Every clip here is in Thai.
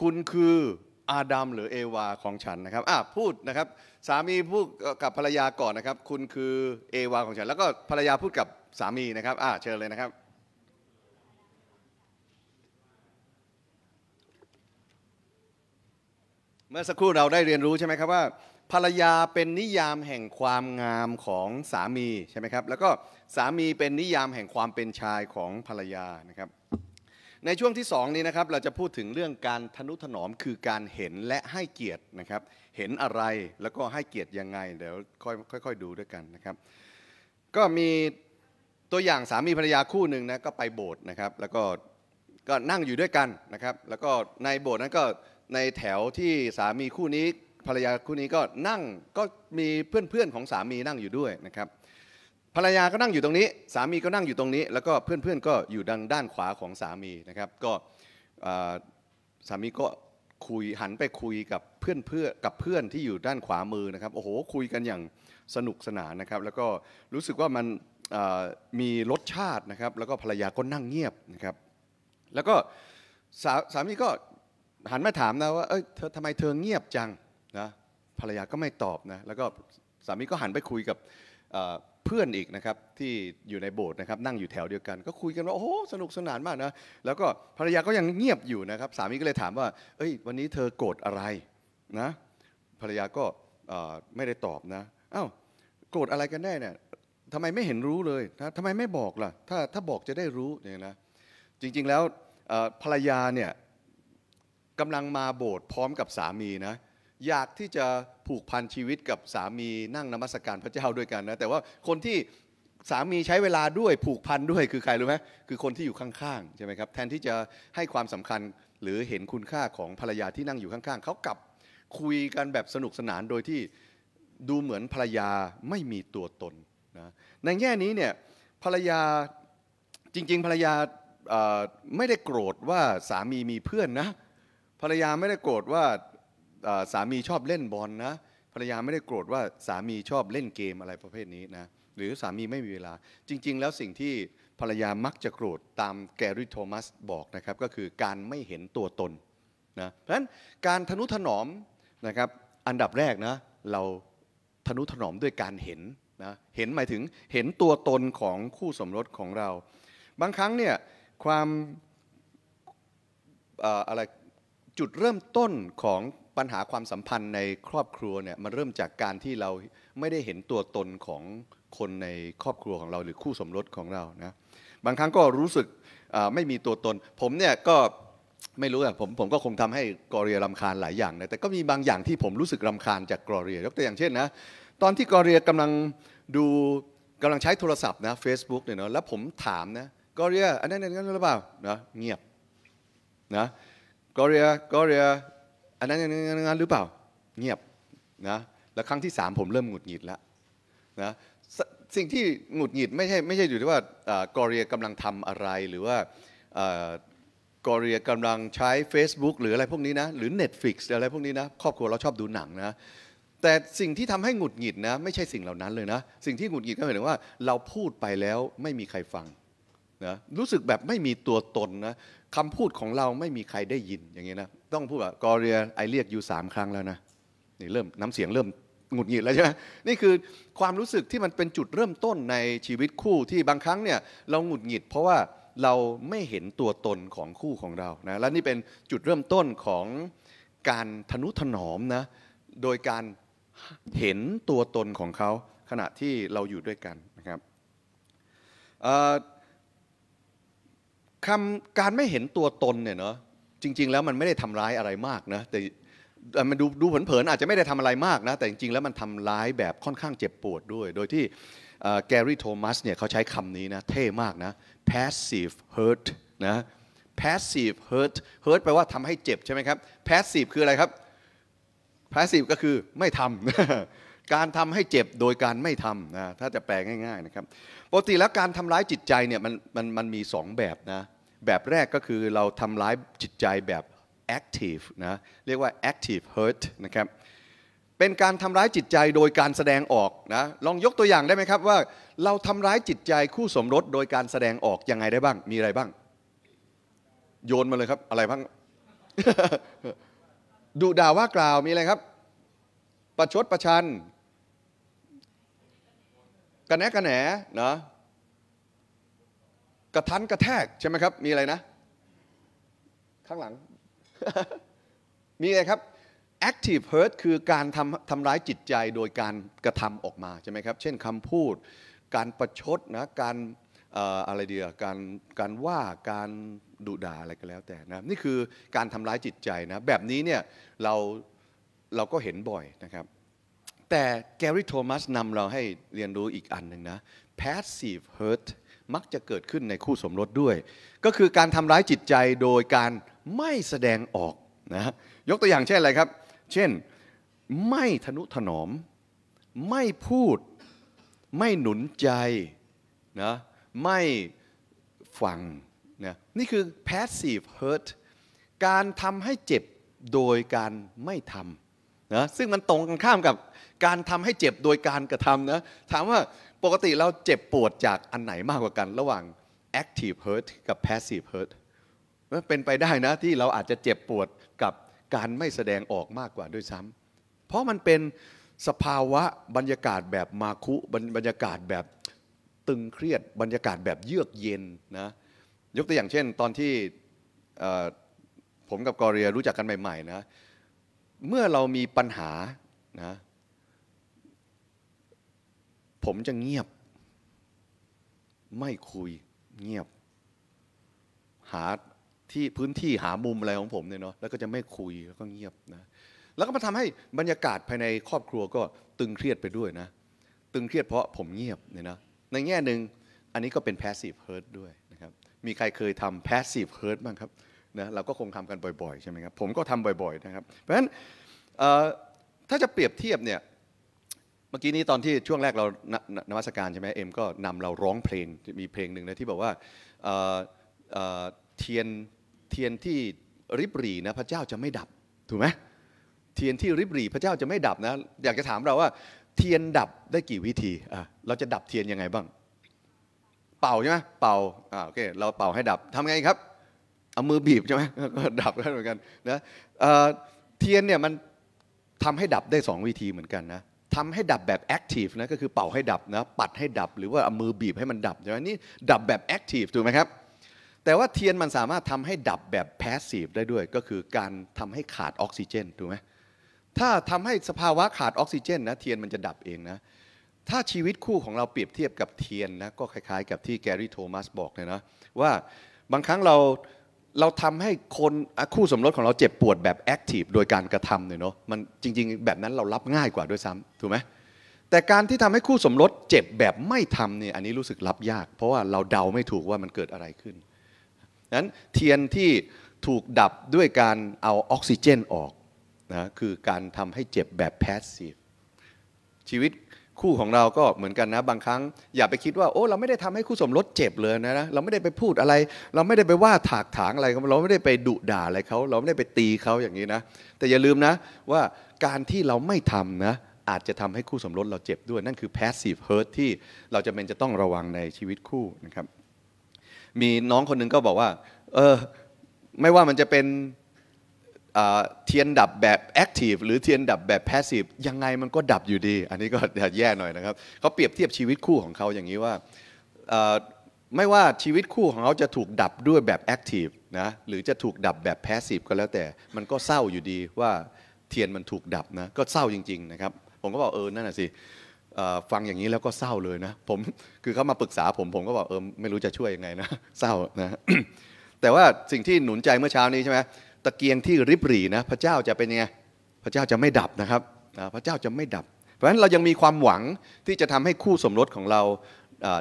คุณคืออาดัมหรือเอวาของฉันนะครับ อ่ะพูดนะครับ สามีพูดกับภรรยาก่อนนะครับ คุณคือเอวาของฉัน แล้วก็ภรรยาพูดกับสามีนะครับ อ่ะเชิญเลยนะครับ เมื่อสักครู่เราได้เรียนรู้ใช่ไหมครับว่า ภรรยาเป็นนิยามแห่งความงามของสามี ใช่ไหมครับ แล้วก็ สามีเป็นนิยามแห่งความเป็นชายของภรรยานะครับในช่วงที่ 2 นี้นะครับเราจะพูดถึงเรื่องการทนุถนอมคือการเห็นและให้เกียรตินะครับ เห็นอะไรแล้วก็ให้เกียรติยังไงเดี๋ยวค่อยๆดูด้วยกันนะครับ ก็มีตัวอย่างสามีภรรยาคู่หนึ่งนะก็ไปโบสถ์นะครับ แล้วก็ก็นั่งอยู่ด้วยกันนะครับ แล้วก็ในโบสถ์นั้นก็ในแถวที่สามีคู่นี้ภรรยาคู่นี้ก็นั่งก็มีเพื่อนๆของสามีนั่งอยู่ด้วยนะครับภรรยาก็นั่งอยู่ตรงนี้ สามีก็นั่งอยู่ตรงนี้ แล้วก็เพื่อนๆก็อยู่ดังด้านขวาของสามีนะครับ ก็สามีก็คุยหันไปคุยกับเพื่อนเพื่อกับเพื่อนที่อยู่ด้านขวามือนะครับโอ้โหคุยกันอย่างสนุกสนานนะครับ แล้วก็รู้สึกว่ามันมีรสชาตินะครับ แล้วก็ภรรยาก็นั่งเงียบนะครับ แล้วก็สาสามีก็หันมาถามนะว่าเอ้ยเธอทำไมเธอเงียบจังนะภรรยาก็ไม่ตอบนะแล้วก็สามีก็หันไปคุยกับเพื่อนอีกนะครับที่อยู่ในโบสถ์นะครับ นั่งอยู่แถวเดียวกัน ก็คุยกันว่าโอ้สนุกสนานมากนะแล้วก็ภรรยาก็ยังเงียบอยู่นะครับ สามีก็เลยถามว่าเอ้ย วันนี้เธอโกรธอะไรนะภรรยาก็ไม่ได้ตอบนะอา้าวโกรธอะไรกันแน่เนี่ยทำไมไม่เห็นรู้เลยนะทำไมไม่บอกล่ะถ้าถ้าบอกจะได้รู้เนี่ยนะจริง ๆแล้วภรรยาเนี่ยกำลังมาโบสถ์พร้อมกับสามีนะอยากที่จะผูกพันชีวิตกับสามีนั่งนมัสการพระเจ้าด้วยกันนะแต่ว่าคนที่สามีใช้เวลาด้วยผูกพันด้วยคือใครรู้ไหมคือคนที่อยู่ข้างๆ ใช่ไหมครับ แทนที่จะให้ความสำคัญหรือเห็นคุณค่าของภรรยาที่นั่งอยู่ข้างๆ เขากลับคุยกันแบบสนุกสนานโดยที่ดูเหมือนภรรยาไม่มีตัวตนนะในแง่นี้เนี่ยภรรยาจริงๆภรรยาไม่ได้โกรธว่าสามีมีเพื่อนนะภรรยาไม่ได้โกรธว่าสามีชอบเล่นบอลนะภรรยาไม่ได้โกรธว่าสามีชอบเล่นเกมอะไรประเภทนี้นะหรือสามีไม่มีเวลา จริง ๆ แล้วสิ่งที่ภรรยามักจะโกรธตามแกริโทมัสบอกนะครับก็คือการไม่เห็นตัวตนนะเพราะฉะนั้นการทนุถนอมนะครับอันดับแรกนะเราทนุถนอมด้วยการเห็นนะเห็นหมายถึงเห็นตัวตนของคู่สมรสของเรา บางครั้งเนี่ยความอะไรจุดเริ่มต้นของปัญหาความสัมพันธ์ในครอบครัวเนี่ยมันเริ่มจากการที่เราไม่ได้เห็นตัวตนของคนในครอบครัวของเราหรือคู่สมรสของเรานะบางครั้งก็รู้สึกไม่มีตัวตน ผมเนี่ยก็ไม่รู้อะผมผมก็คงทำให้กอเรียรำคาญหลายอย่างนะแต่ก็มีบางอย่างที่ผมรู้สึกรำคาญจากกอเรียยกตัวอย่างเช่นนะตอนที่กอเรียกำลังดูกำลังใช้โทรศัพท์นะเฟซบุ๊กเนี่ยเนาะแล้วผมถามนะกอเรียอันนั้นอันนั้นหรือเปล่านะเงียบนะกอเรียกอเรียอันนั้นอย่างนั้นหรือเปล่าเงียบนะแล้วครั้งที่สามผมเริ่มหงุดหงิดแล้วนะสิ่งที่หงุดหงิดไม่ใช่ไม่ใช่อยู่ที่ว่ากอรียกำลังทำอะไร หรือว่ากอรียกำลังใช้ Facebook หรืออะไรพวกนี้นะหรือ Netflix อะไรพวกนี้นะครอบครัวเราชอบดูหนังนะ แต่สิ่งที่ทำให้หงุดหงิดนะ ไม่ใช่สิ่งเหล่านั้นเลยนะ สิ่งที่หงุดหงิดก็หมายถึงว่า เราพูดไปแล้วไม่มีใครฟังนะรู้สึกแบบไม่มีตัวตนนะคำพูดของเราไม่มีใครได้ยินอย่างนี้นะต้องพูดว่ากอเรียไอเรียกอยู่สามครั้งแล้วนะนี่เริ่มน้ำเสียงเริ่มหงุดหงิดแล้วใช่ไหมนี่คือความรู้สึกที่มันเป็นจุดเริ่มต้นในชีวิตคู่ที่บางครั้งเนี่ยเราหงุดหงิด เพราะว่าเราไม่เห็นตัวตนของคู่ของเรานะและนี่เป็นจุดเริ่มต้นของการทนุถนอมนะโดยการเห็นตัวตนของเขาขณะที่เราอยู่ด้วยกันนะครับคำการไม่เห็นตัวตนเนี่ยเนาะจริงๆแล้วมันไม่ได้ทำร้ายอะไรมากนะ แต่มันดูดูเผินๆ อาจจะไม่ได้ทำอะไรมากนะ แต่จริงๆแล้วมันทำร้ายแบบค่อนข้างเจ็บปวดด้วย โดยที่แกรี่โทมัสเนี่ยเขาใช้คำนี้นะ เท่มากนะ passive hurt นะ passive hurt hurt แปลว่าทำให้เจ็บใช่ไหมครับ passive คืออะไรครับ passive ก็คือไม่ทำการทำให้เจ็บโดยการไม่ทำนะถ้าจะแปลง่ายๆนะครับปกติแล้วการทำร้ายจิตใจเนี่ยมันมันมันมีสองแบบนะแบบแรกก็คือเราทำร้ายจิตใจแบบ active นะเรียกว่า active hurt นะครับเป็นการทำร้ายจิตใจโดยการแสดงออกนะลองยกตัวอย่างได้ไหมครับว่าเราทำร้ายจิตใจคู่สมรสโดยการแสดงออก ยังไงได้บ้าง มีอะไรบ้าง โยนมาเลยครับ อะไรบ้างดูด่าว่ากล่าวมีอะไรครับ ประชดประชันกระแนะกระแหนนะกระทันกระแทกใช่ไหมครับ มีอะไรนะ ข้างหลัง มีอะไรครับ active hurt คือการทำทำร้ายจิตใจโดยการกระทำออกมาใช่ไหมครับ เช่นคำพูด การประชดนะ การอะไรเดียวการการว่าการดุด่าอะไรก็แล้วแต่นะนี่คือการทำร้ายจิตใจนะ แบบนี้เนี่ยเราเราก็เห็นบ่อยนะครับแต่แกรี่โทมัสนำเราให้เรียนรู้อีกอันหนึ่งนะ passive hurt มักจะเกิดขึ้นในคู่สมรสด้วย ก็คือการทำร้ายจิตใจโดยการไม่แสดงออกนะ ยกตัวอย่างเช่นอะไรครับ เช่น ไม่ทนุถนอม ไม่พูด ไม่หนุนใจนะ ไม่ฟังนะนี่คือ passive hurt การทำให้เจ็บโดยการไม่ทำนะซึ่งมันตรงกันข้ามกับการทำให้เจ็บ โดยการกระทำนะถามว่าปกติเราเจ็บปวดจากอันไหนมากกว่ากัน ระหว่าง active hurt กับ passive hurt เป็นไปได้นะที่เราอาจจะเจ็บปวดกับการไม่แสดงออกมากกว่าด้วยซ้ำเพราะมันเป็นสภาวะบรรยากาศแบบมาคุบรรยากาศแบบตึงเครียดบรรยากาศแบบเยือกเย็นนะยกตัวอย่างเช่น ตอนที่ผมกับกอเรียรู้จักกันใหม่ๆ นะเมื่อเรามีปัญหานะผมจะเงียบ ไม่คุยเงียบ หาที่พื้นที่หามุมอะไรของผมเนี่ยเนาะแล้วก็จะไม่คุยแล้วก็เงียบนะแล้วก็มาทำให้บรรยากาศภายในครอบครัวก็ตึงเครียดไปด้วยนะ ตึงเครียดเพราะผมเงียบเนี่ยนะ ในแง่หนึ่งอันนี้ก็เป็น passive hurt ด้วยนะครับ มีใครเคยทำ passive hurt บ้างครับนะเราก็คงทำกันบ่อยๆ ใช่ไหมครับ ผมก็ทำบ่อยๆนะครับ เพราะฉะนั้นถ้าจะเปรียบเทียบเนี่ยเมื่อกี้นี้ตอนที่ช่วงแรกเรานวัตการใช่ไหมเอ็มก็นำเราร้องเพลง มีเพลงหนึ่งนะที่บอกว่าเทียนเทียนที่ริบรีนะพระเจ้าจะไม่ดับถูกไหมเทียนที่ริบรีพระเจ้าจะไม่ดับนะอยากจะถามเราว่าเทียนดับได้กี่วิธีเราจะดับเทียนยังไงบ้าง เป่าใช่ไหมเป่า่าโอเคเราเป่าให้ดับทำไงครับเอามือบีบใช่ไหมก็ดับได้เหมือนกันนะเทียนเนี่ยมันทำให้ดับได้ 2 วิธีเหมือนกันนะทำให้ดับแบบแอคทีฟนะก็คือเป่าให้ดับนะปัดให้ดับหรือว่าเอามือบีบให้มันดับใช่ไหมนี่ดับแบบแอคทีฟถูกไหมครับแต่ว่าเทียนมันสามารถทำให้ดับแบบแพสซีฟได้ด้วย ก็คือการทำให้ขาดออกซิเจนถูกไหมถ้าทำให้สภาวะขาดออกซิเจนนะเทียนมันจะดับเองนะถ้าชีวิตคู่ของเราเปรียบเทียบกับเทียนนะก็คล้ายๆกับที่แกรี่โทมัสบอกเลยนะว่าบางครั้งเราเราทำให้คนคู่สมรสของเราเจ็บปวดแบบแอคทีฟโดยการกระทำเนี่ยเนาะมันจริงๆ แบบนั้นเรารับง่ายกว่าด้วยซ้ำถูกไหมแต่การที่ทำให้คู่สมรสเจ็บแบบไม่ทำเนี่ยอันนี้รู้สึกรับยาก เพราะว่าเราเดาไม่ถูกว่ามันเกิดอะไรขึ้นนั้นเทียนที่ถูกดับด้วยการเอาออกซิเจนออกนะคือการทำให้เจ็บแบบแพสซีฟชีวิตคู่ของเราก็เหมือนกันนะ บางครั้ง อย่าไปคิดว่า โอ้ เราไม่ได้ทำให้คู่สมรสเจ็บเลยนะเราไม่ได้ไปพูดอะไร เราไม่ได้ไปว่าถากถางอะไรเราไม่ได้ไปดุด่าอะไรเขาเราไม่ได้ไปตีเขาอย่างนี้นะแต่อย่าลืมนะว่าการที่เราไม่ทำนะ อาจจะทำให้คู่สมรสเราเจ็บด้วยนั่นคือ passive hurt ที่เราจะเป็นจะต้องระวังในชีวิตคู่นะครับ มีน้องคนหนึ่งก็บอกว่า เออไม่ว่ามันจะเป็นเทียนดับแบบแอคทีฟหรือเทียนดับแบบแพสซีฟยังไงมันก็ดับอยู่ดี อันนี้ก็แย่หน่อยนะครับเขาเปรียบเทียบชีวิตคู่ของเขาอย่างนี้ว่าไม่ว่าชีวิตคู่ของเขาจะถูกดับด้วยแบบแอคทีฟนะหรือจะถูกดับแบบแพสซีฟก็แล้วแต่มันก็เศร้าอยู่ดีว่าเทียนมันถูกดับนะก็เศร้าจริงๆนะครับผมก็บอกเออนั่นแหะสิฟังอย่างนี้แล้วก็เศร้าเลยนะผมคือเขามาปรึกษาผมผมก็บอกเออไม่รู้จะช่วยยังไงนะเศร้านะแต่ว่าสิ่งที่หนุนใจเมื่อเช้านี้ใช่ไหมตะเกียงที่ริบหรี่นะพระเจ้าจะเป็นยังไงพระเจ้าจะไม่ดับนะครับพระเจ้าจะไม่ดับ เพราะฉะนั้นเรายังมีความหวังที่จะทำให้คู่สมรสของเรา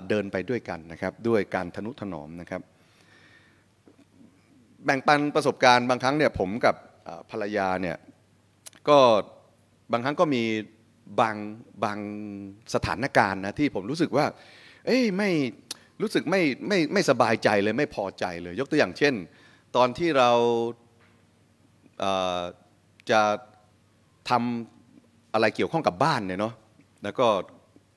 เดินไปด้วยกันนะครับ ด้วยการทนุถนอมนะครับ แบ่งปันประสบการณ์บางครั้งเนี่ยผมกับภรรยาเนี่ยก็บางครั้งก็มี บางบางสถานการณ์นะที่ผมรู้สึกว่าเอ้ยไม่รู้สึกไม่ไม่ไม่สบายใจเลยไม่พอใจเลยยกตัวอย่างเช่น ตอนที่เราจะทำอะไรเกี่ยวข้องกับบ้านเนี่ยเนาะแล้วก็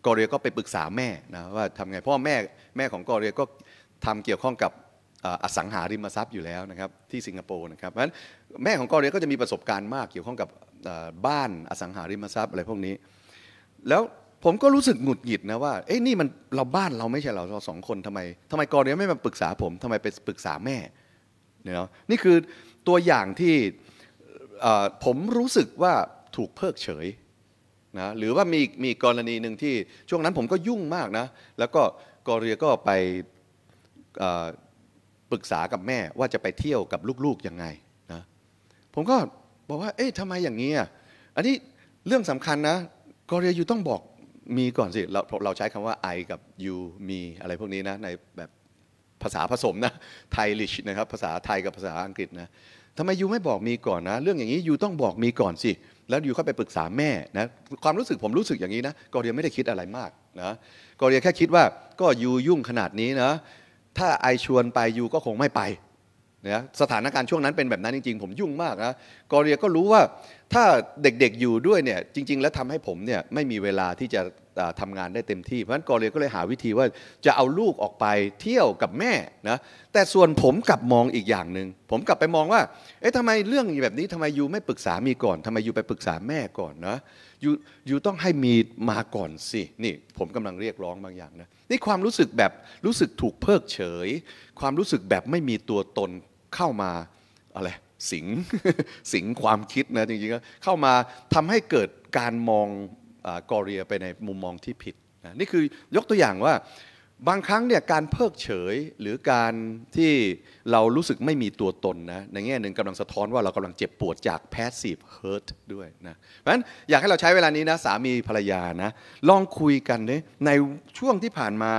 กอเรียก็ไปปรึกษาแม่นะว่าทำไงเพราะแม่แม่ของกอเรียก็ทำเกี่ยวข้องกับอสังหาริมทรัพย์อยู่แล้วนะครับที่สิงคโปร์นะครับเพราะฉะนั้นแม่ของกอเรียก็จะมีประสบการณ์มาก เกี่ยวข้องกับบ้านอสังหาริมทรัพย์อะไรพวกนี้ แล้วผมก็รู้สึกหงุดหงิดนะว่า เอ้ยนี่มันเราบ้านเราไม่ใช่เราเราสองคนทำไม ทำไมกอเรียไม่มาปรึกษาผมทำไมไปปรึกษาแม่เนาะนี่คือตัวอย่างที่ผมรู้สึกว่าถูกเพิกเฉยนะหรือว่ามีมีกรณีหนึ่งที่ช่วงนั้นผมก็ยุ่งมากนะ แล้วก็กอเรียก็ไปปรึกษากับแม่ว่าจะไปเที่ยวกับลูกๆ ยังไงนะผมก็บอกว่า เอ๊ะทำไมอย่างนี้อ่ะอันนี้เรื่องสำคัญนะ กอเรียอยู่ต้องบอกมีก่อนสิ เราเราใช้คำว่า I กับ you มีอะไรพวกนี้นะ ในแบบภาษาผสมนะไทยลิชนะครับภาษาไทยกับภาษาอังกฤษนะทำไมยูไม่บอกมีก่อนนะ เรื่องอย่างนี้ยูต้องบอกมีก่อนสิแล้วยูเข้าไปปรึกษาแม่นะความรู้สึกผมรู้สึกอย่างนี้นะกอเรียไม่ได้คิดอะไรมากนะกอเรียแค่คิดว่าก็ยูยุ่งขนาดนี้นะถ้าไอชวนไปยูก็คงไม่ไปนะสถานการณ์ช่วงนั้นเป็นแบบนั้นจริง ๆ ผมยุ่งมากนะกอเรียก็รู้ว่า ถ้าเด็กๆอยู่ด้วยเนี่ยจริง ๆ แล้วทำให้ผมเนี่ยไม่มีเวลาที่จะทำงานได้เต็มที่ เพราะฉะนั้นกอเรียก็เลยหาวิธีว่า จะเอาลูกออกไปเที่ยวกับแม่นะแต่ส่วนผมกลับมองอีกอย่างหนึ่ง ผมกลับไปมองว่าเอ๊ะทำไมเรื่องแบบนี้ทำไมยูไม่ปรึกษามีก่อนทำไมยูไปปรึกษาแม่ก่อนนะยูยูต้องให้มีมาก่อนสินี่ผมกำลังเรียกร้องบางอย่างนะนี่ความรู้สึกแบบรู้สึกถูกเพิกเฉย ความรู้สึกแบบไม่มีตัวตนเข้ามา อะไร สิงสิงความคิดนะจริงๆก็เข้ามาทำให้เกิดการมองกอเรียไปในมุมมองที่ผิดนะนี่คือยกตัวอย่างว่า บางครั้งเนี่ย การเพิกเฉย หรือการที่เรารู้สึกไม่มีตัวตนนะ ในแง่หนึ่งกำลังสะท้อนว่าเรากำลังเจ็บปวดจาก passive hurt ด้วยนะเพราะฉะนั้นอยากให้เราใช้เวลานี้นะ สามีภรรยานะ ลองคุยกันเนี่ยในช่วงที่ผ่านมา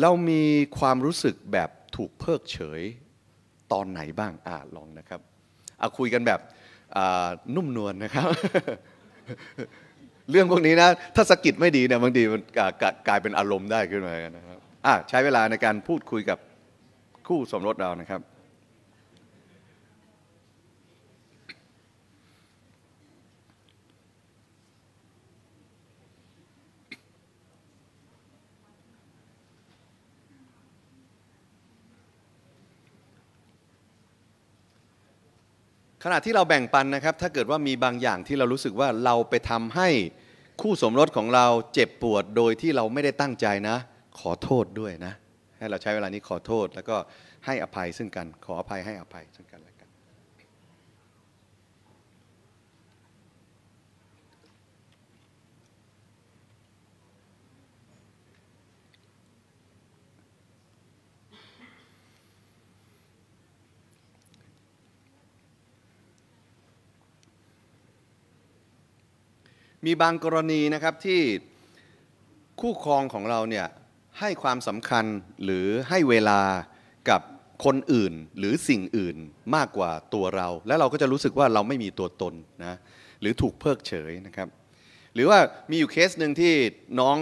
เรามีความรู้สึกแบบถูกเพิกเฉยตอนไหนบ้างอ่าลองนะครับเอาคุยกันแบบนุ่มนวลนนะครับ เรื่องพวกนี้นะ ถ้าสกิดไม่ดีเนี่ยบางทีมันกลายเป็นอารมณ์ได้ขึ้นมานะครับ อ่าใช้เวลาในการพูดคุยกับคู่สมรสเรานะครับขณะที่เราแบ่งปันนะครับ ถ้าเกิดว่ามีบางอย่างที่เรารู้สึกว่าเราไปทำให้คู่สมรสของเราเจ็บปวดโดยที่เราไม่ได้ตั้งใจนะ ขอโทษด้วยนะ ให้เราใช้เวลานี้ขอโทษแล้วก็ให้อภัยซึ่งกันขออภัยให้อภัยซึ่งกันและมีบางกรณีนะครับที่คู่ครองของเราเนี่ยให้ความสำคัญหรือให้เวลากับคนอื่นหรือสิ่งอื่นมากกว่าตัวเราและเราก็จะรู้สึกว่าเราไม่มีตัวตนนะหรือถูกเพิกเฉยนะครับหรือว่ามีอยู่เคสหนึ่งที่น้อง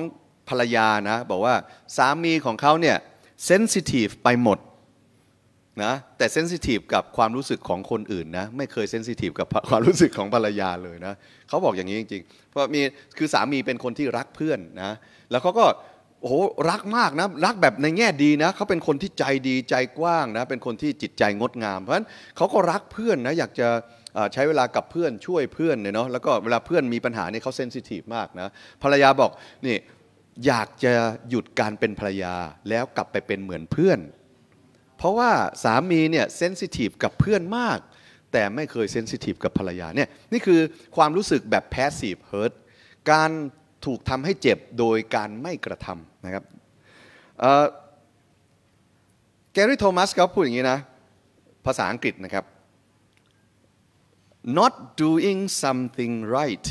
ภรรยานะบอกว่า สามีของเขาเนี่ยเซนซิทีฟไปหมดนะแต่เซนซิทีฟกับความรู้สึกของคนอื่นนะไม่เคยเซนซิทีฟกับความรู้สึกของภรรยาเลยนะเขาบอกอย่างนี้จริง ๆ เพราะมีคือสามีเป็นคนที่รักเพื่อนนะแล้วเขาก็โอ้โห รักมากนะ รักแบบในแง่ดีนะเขาเป็นคนที่ใจดีใจกว้างนะ เป็นคนที่จิตใจงดงาม เพราะฉะนั้นเขาก็รักเพื่อนนะอยากจะใช้เวลากับเพื่อนช่วยเพื่อนเนาะแล้วก็เวลาเพื่อนมีปัญหาเนี่ยเขาเซนซิทีฟมากนะภรรยาบอกนี่อยากจะหยุดการเป็นภรรยา แล้วกลับไปเป็นเหมือนเพื่อนเพราะว่า สามีเนี่ยเซนซิทีฟกับเพื่อนมาก แต่ไม่เคยเซนซิทีฟกับภรรยาเนี่ย นี่คือความรู้สึกแบบแพสซีฟเฮิร์ตการถูกทำให้เจ็บโดยการไม่กระทำนะครับแกรี่โทมัสเขาพูดอย่างนี้นะ ภาษาอังกฤษนะครับ not doing something right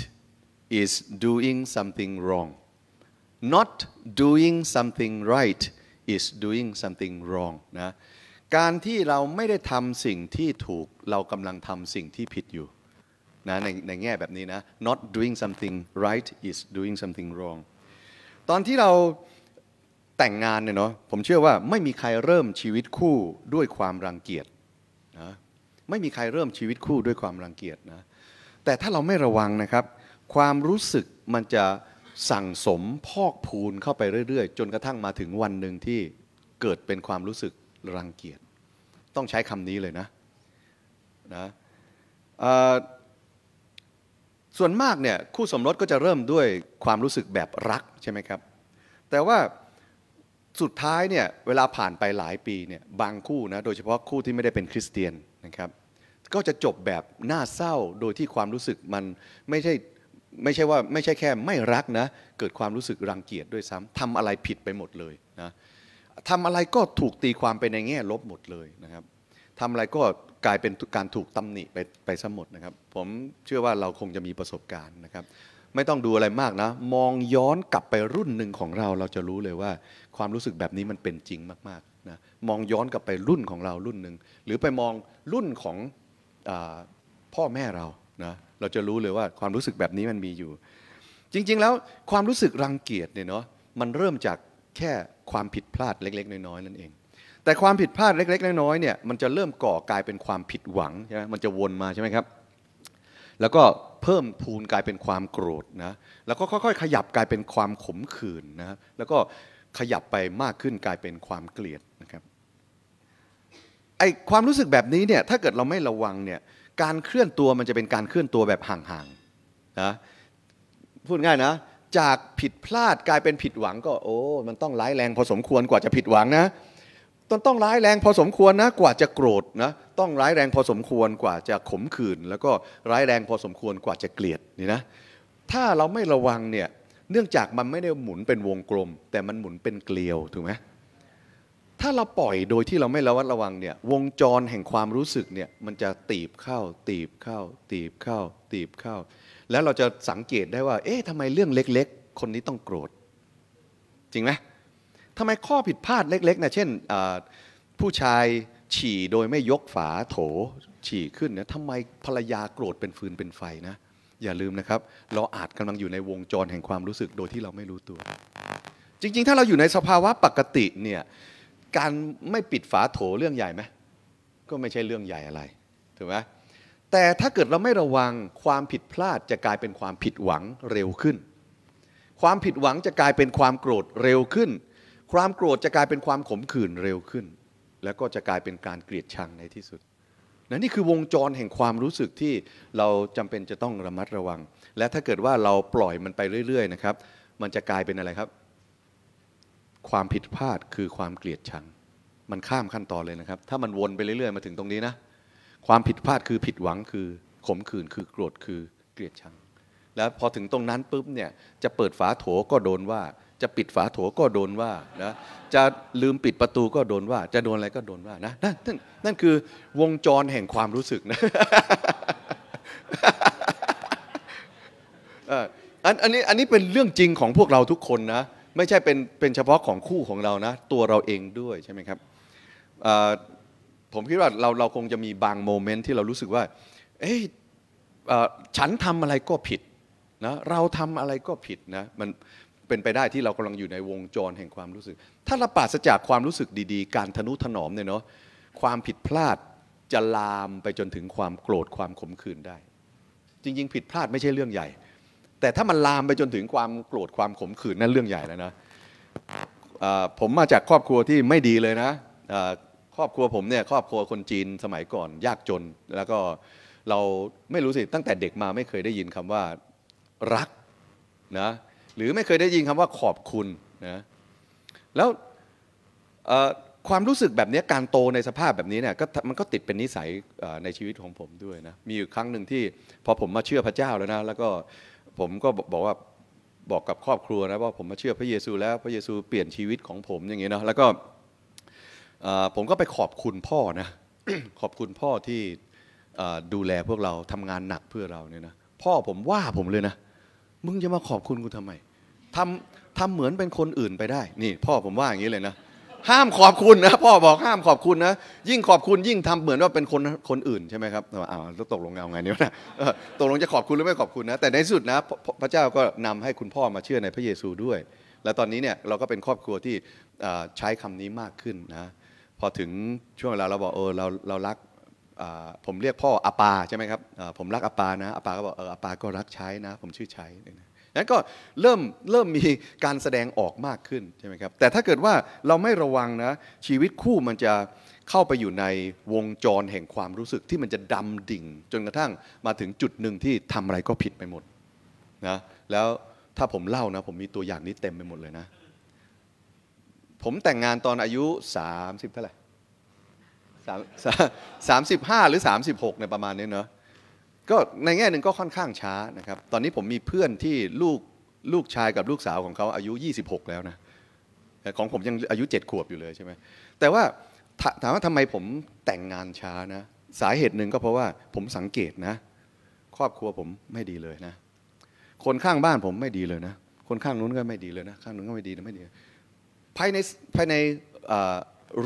is doing something wrong not doing something right is doing something wrong นะการที่เราไม่ได้ทำสิ่งที่ถูกเรากำลังทำสิ่งที่ผิดอยู่นะในในแง่แบบนี้นะ not doing something right is doing something wrong ตอนที่เราแต่งงานเนี่ยเนาะผมเชื่อว่า ไม่มีใครเริ่มชีวิตคู่ด้วยความรังเกียจนะไม่มีใครเริ่มชีวิตคู่ด้วยความรังเกียจนะแต่ถ้าเราไม่ระวังนะครับ ความรู้สึกมันจะสั่งสมพอกพูน เข้าไปเรื่อยๆ จนกระทั่งมาถึงวันหนึ่งที่เกิดเป็นความรู้สึกรังเกียจต้องใช้คำนี้เลยนะนะส่วนมากเนี่ยคู่สมรสก็จะเริ่มด้วยความรู้สึกแบบรักใช่ไหมครับแต่ว่าสุดท้ายเนี่ยเวลาผ่านไปหลายปีเนี่ยบางคู่นะโดยเฉพาะคู่ที่ไม่ได้เป็นคริสเตียนนะครับก็จะจบแบบน่าเศร้าโดยที่ความรู้สึกมันไม่ใช่ไม่ใช่ว่าไม่ใช่แค่ไม่รักนะเกิดความรู้สึกรังเกียจด้วยซ้ำทำอะไรผิดไปหมดเลยทำอะไรก็ถูกตีความไปในแง่ลบหมดเลยนะครับ ทำอะไรก็กลายเป็นการถูกตำหนิไปไปซะหมดนะครับ ผมเชื่อว่าเราคงจะมีประสบการณ์นะครับ ไม่ต้องดูอะไรมากนะ มองย้อนกลับไปรุ่นหนึ่งของเราเราจะรู้เลยว่า ความรู้สึกแบบนี้มันเป็นจริงมากๆนะ มองย้อนกลับไปรุ่นของเรารุ่นหนึ่ง หรือไปมองรุ่นของอพ่อแม่เรานะ เราจะรู้เลยว่าความรู้สึกแบบนี้มันมีอยู่ จริงๆ แล้วความรู้สึกรังเกียจเนี่ยเนาะ มันเริ่มจากแค่ความผิดพลาดเล็ก ๆ น้อยๆนั่นเอง แต่ความผิดพลาดเล็ก ๆ น้อยๆเนี่ยมันจะเริ่มก่อกลายเป็นความผิดหวังใช่ไหมมันจะวนมาใช่ไหมครับ แล้วก็เพิ่มพูนกลายเป็นความโกรธนะ แล้วก็ค่อยๆขยับกลายเป็นความขมขื่นนะ แล้วก็ขยับไปมากขึ้นกลายเป็นความเกลียดนะครับ ไอความรู้สึกแบบนี้เนี่ยถ้าเกิดเราไม่ระวังเนี่ย การเคลื่อนตัวมันจะเป็นการเคลื่อนตัวแบบห่างๆนะ พูดง่ายนะจากผิดพลาดกลายเป็นผิดหวังก็โอ้มันต้องร้ายแรงพอสมควรกว่าจะผิดหวังนะต้องต้องร้ายแรงพอสมควรนะกว่าจะโกรธนะ ต้องร้ายแรงพอสมควรกว่าจะขมขื่นแล้วก็ร้ายแรงพอสมควรกว่าจะเกลียดนี่นะ ถ้าเราไม่ระวัง เนี่ยเนื่องจากมันไม่ได้หมุนเป็นวงกลม แต่มันหมุนเป็นเกลียวถูกไหมถ้าเราปล่อยโดยที่เราไม่ระวัดระวังเนี่ยวงจรแห่งความรู้สึกเนี่ยมันจะตีบเข้า ตีบเข้า ตีบเข้าตีบเข้า แล้วเราจะสังเกตได้ว่า เอ๊ะทำไมเรื่องเล็ก ๆ คนนี้ต้องโกรธ จริงไหมทำไมข้อผิดพลาดเล็กๆนะเช่นผู้ชายฉี่โดยไม่ยกฝาโถฉี่ขึ้นเนี่ยทำไมภรรยาโกรธเป็นฟืนเป็นไฟนะอย่าลืมนะครับ เราอาจกำลังอยู่ในวงจรแห่งความรู้สึกโดยที่เราไม่รู้ตัว จริงๆ ถ้าเราอยู่ในสภาวะปกติเนี่ยการไม่ปิดฝาโถเรื่องใหญ่ไหมก็ไม่ใช่เรื่องใหญ่อะไรถูกไหมแต่ถ้าเกิดเราไม่ระวังความผิดพลาดจะกลายเป็นความผิดหวังเร็วขึ้น ความผิดหวังจะกลายเป็นความโกรธเร็วขึ้น ความโกรธจะกลายเป็นความขมขื่นเร็วขึ้น แล้วก็จะกลายเป็นการเกลียดชังในที่สุดนนนี่คือวงจรแห่งความรู้สึกที่เราจำเป็นจะต้องระมัดระวัง และถ้าเกิดว่าเราปล่อยมันไปเรื่อยๆนะครับ มันจะกลายเป็นอะไรครับความผิดพลาดคือความเกลียดชังมันข้ามขั้นตอนเลยนะครับ ถ้ามันวนไปเรื่อย ๆมาถึงตรงนี้นะความผิดพลาดคือผิดหวังคือ ขมขื่นคือโกรธคือเกลียดชัง แล้วพอถึงตรงนั้นปุ๊บเนี่ย จะเปิดฝาโถก็โดนว่า จะปิดฝาโถก็โดนว่านะจะลืมปิดประตูก็โดนว่า จะโดนอะไรก็โดนว่านะนั่นนั่นนนั่คือวงจรแห่งความรู้สึกนะอันอันนี้อันนี้เป็นเรื่องจริงของพวกเราทุกคนนะไม่ใช่เป็นเป็นเฉพาะของคู่ของเรานะตัวเราเองด้วยใช่ไหมครับผมคิดว่า เราเราคงจะมีบางโมเมนต์ที่เรารู้สึกว่าเอ้ยฉันทำอะไรก็ผิดนะเราทำอะไรก็ผิดนะมันเป็นไปได้ที่เรากำลังอยู่ในวงจรแห่งความรู้สึก ถ้าเราปราศจากความรู้สึกดีๆ การทนุถนอมเนี่ยเนาะความผิดพลาดจะลามไปจนถึงความโกรธความขมขื่นได้ จริงๆผิดพลาดไม่ใช่เรื่องใหญ่แต่ถ้ามันลามไปจนถึงความโกรธความขมขื่นนั่นเรื่องใหญ่แล้วนะ ผมมาจากครอบครัวที่ไม่ดีเลยนะครอบครัวผมเนี่ยครอบครัวคนจีนสมัยก่อนยากจน แล้วก็เราไม่รู้สิตั้งแต่เด็กมาไม่เคยได้ยินคำว่ารักนะหรือไม่เคยได้ยินคำว่าขอบคุณนะแล้วความรู้สึกแบบนี้การโตในสภาพแบบนี้เนี่ยมันก็ติดเป็นนิสัยในชีวิตของผมด้วยนะมีอยู่ครั้งหนึ่งที่ พอผมมาเชื่อพระเจ้าแล้วนะแล้วก็ผมก็บอกว่าบอกกับครอบครัวนะว่าผมมาเชื่อพระเยซูแล้วพระเยซูเปลี่ยนชีวิตของผมอย่างนี้เนาะแล้วก็ผมก็ไปขอบคุณพ่อนะขอบคุณพ่อที่ดูแลพวกเราทำงานหนักเพื่อเราเนี่ยนะพ่อผมว่าผมเลยนะมึงจะมาขอบคุณกูทำไมทำทำเหมือนเป็นคนอื่นไปได้ นี่ พ่อผมว่าอย่างนี้เลยนะห้ามขอบคุณนะพ่อบอกห้ามขอบคุณนะ ยิ่งขอบคุณยิ่งทำเหมือนว่าเป็นคนคนอื่นใช่ไหมครับอ้าวตกลงเอาไงเนี่ยนะตกลงจะขอบคุณหรือไม่ขอบคุณนะ แต่ในสุดนะพระเจ้าก็นำให้คุณพ่อมาเชื่อในพระเยซูด้วย และตอนนี้เนี่ยเราก็เป็นครอบครัวที่ใช้คำนี้มากขึ้นนะพอถึงช่วงเวลาเราบอกเออเราเรารักผมเรียกพ่ออาปาใช่ไหมครับผมรักอาปานะอาปาก็บอกเอออาปาก็รักใช้นะ ผมชื่อใช้นะนั้นก็เริ่มเริ่มมีการแสดงออกมากขึ้นใช่ไหมครับแต่ถ้าเกิดว่าเราไม่ระวังนะ ชีวิตคู่มันจะเข้าไปอยู่ในวงจรแห่งความรู้สึก ที่มันจะดำดิ่งจนกระทั่งมาถึงจุดหนึ่งที่ทำอะไรก็ผิดไปหมดนะแล้วถ้าผมเล่านะ ผมมีตัวอย่างนี้เต็มไปหมดเลยนะ ผมแต่งงานตอนอายุ 30 เท่าไหร่สามสามสิบห้าหรือ 36 ในประมาณนี้เนอะก็ในแง่หนึ่งก็ค่อนข้างช้านะครับ ตอนนี้ผมมีเพื่อนที่ลูกลูกชายกับลูกสาวของเขาอายุ 26 แล้วนะของผมยังอายุ7ขวบอยู่เลยใช่ไหม แต่ว่าถถามว่าทำไมผมแต่งงานช้านะ สาเหตุหนึ่งก็เพราะว่าผมสังเกตนะครอบครัวผมไม่ดีเลยนะ คนข้างบ้านผมไม่ดีเลยนะ คนข้างนู้นก็ไม่ดีเลยนะ ข้างนู้นก็ไม่ดีนะไม่ดี ภายในภายใน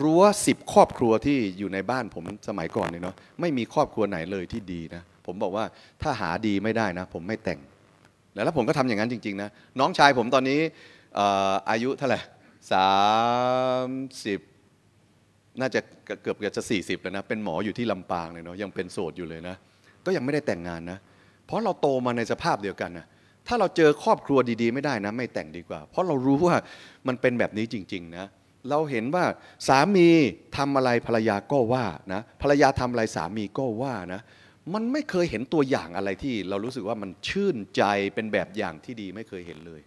รั้วสิบครอบครัวที่อยู่ในบ้านผมสมัยก่อนเนี่ยเนาะไม่มีครอบครัวไหนเลยที่ดีนะผมบอกว่าถ้าหาดีไม่ได้นะ ผมไม่แต่งแล้วผมก็ทำอย่างนั้นจริงๆนะน้องชายผมตอนนี้อายุเท่าไหร่สามสิบน่าจะเกือบจะสี่สิบแล้วนะเป็นหมออยู่ที่ลำปางเลยเนาะยังเป็นโสดอยู่เลยนะ ก็ยังไม่ได้แต่งงานนะ เพราะเราโตมาในสภาพเดียวกันนะ ถ้าเราเจอครอบครัวดีๆ ไม่ได้นะ ไม่แต่งดีกว่า เพราะเรารู้ว่ามันเป็นแบบนี้จริง ๆนะ เราเห็นว่าสามีทำอะไรภรรยาก็ว่านะภรรยาทำอะไรสามีก็ว่านะมันไม่เคยเห็นตัวอย่างอะไรที่เรารู้สึกว่ามันชื่นใจเป็นแบบอย่างที่ดีไม่เคยเห็นเลย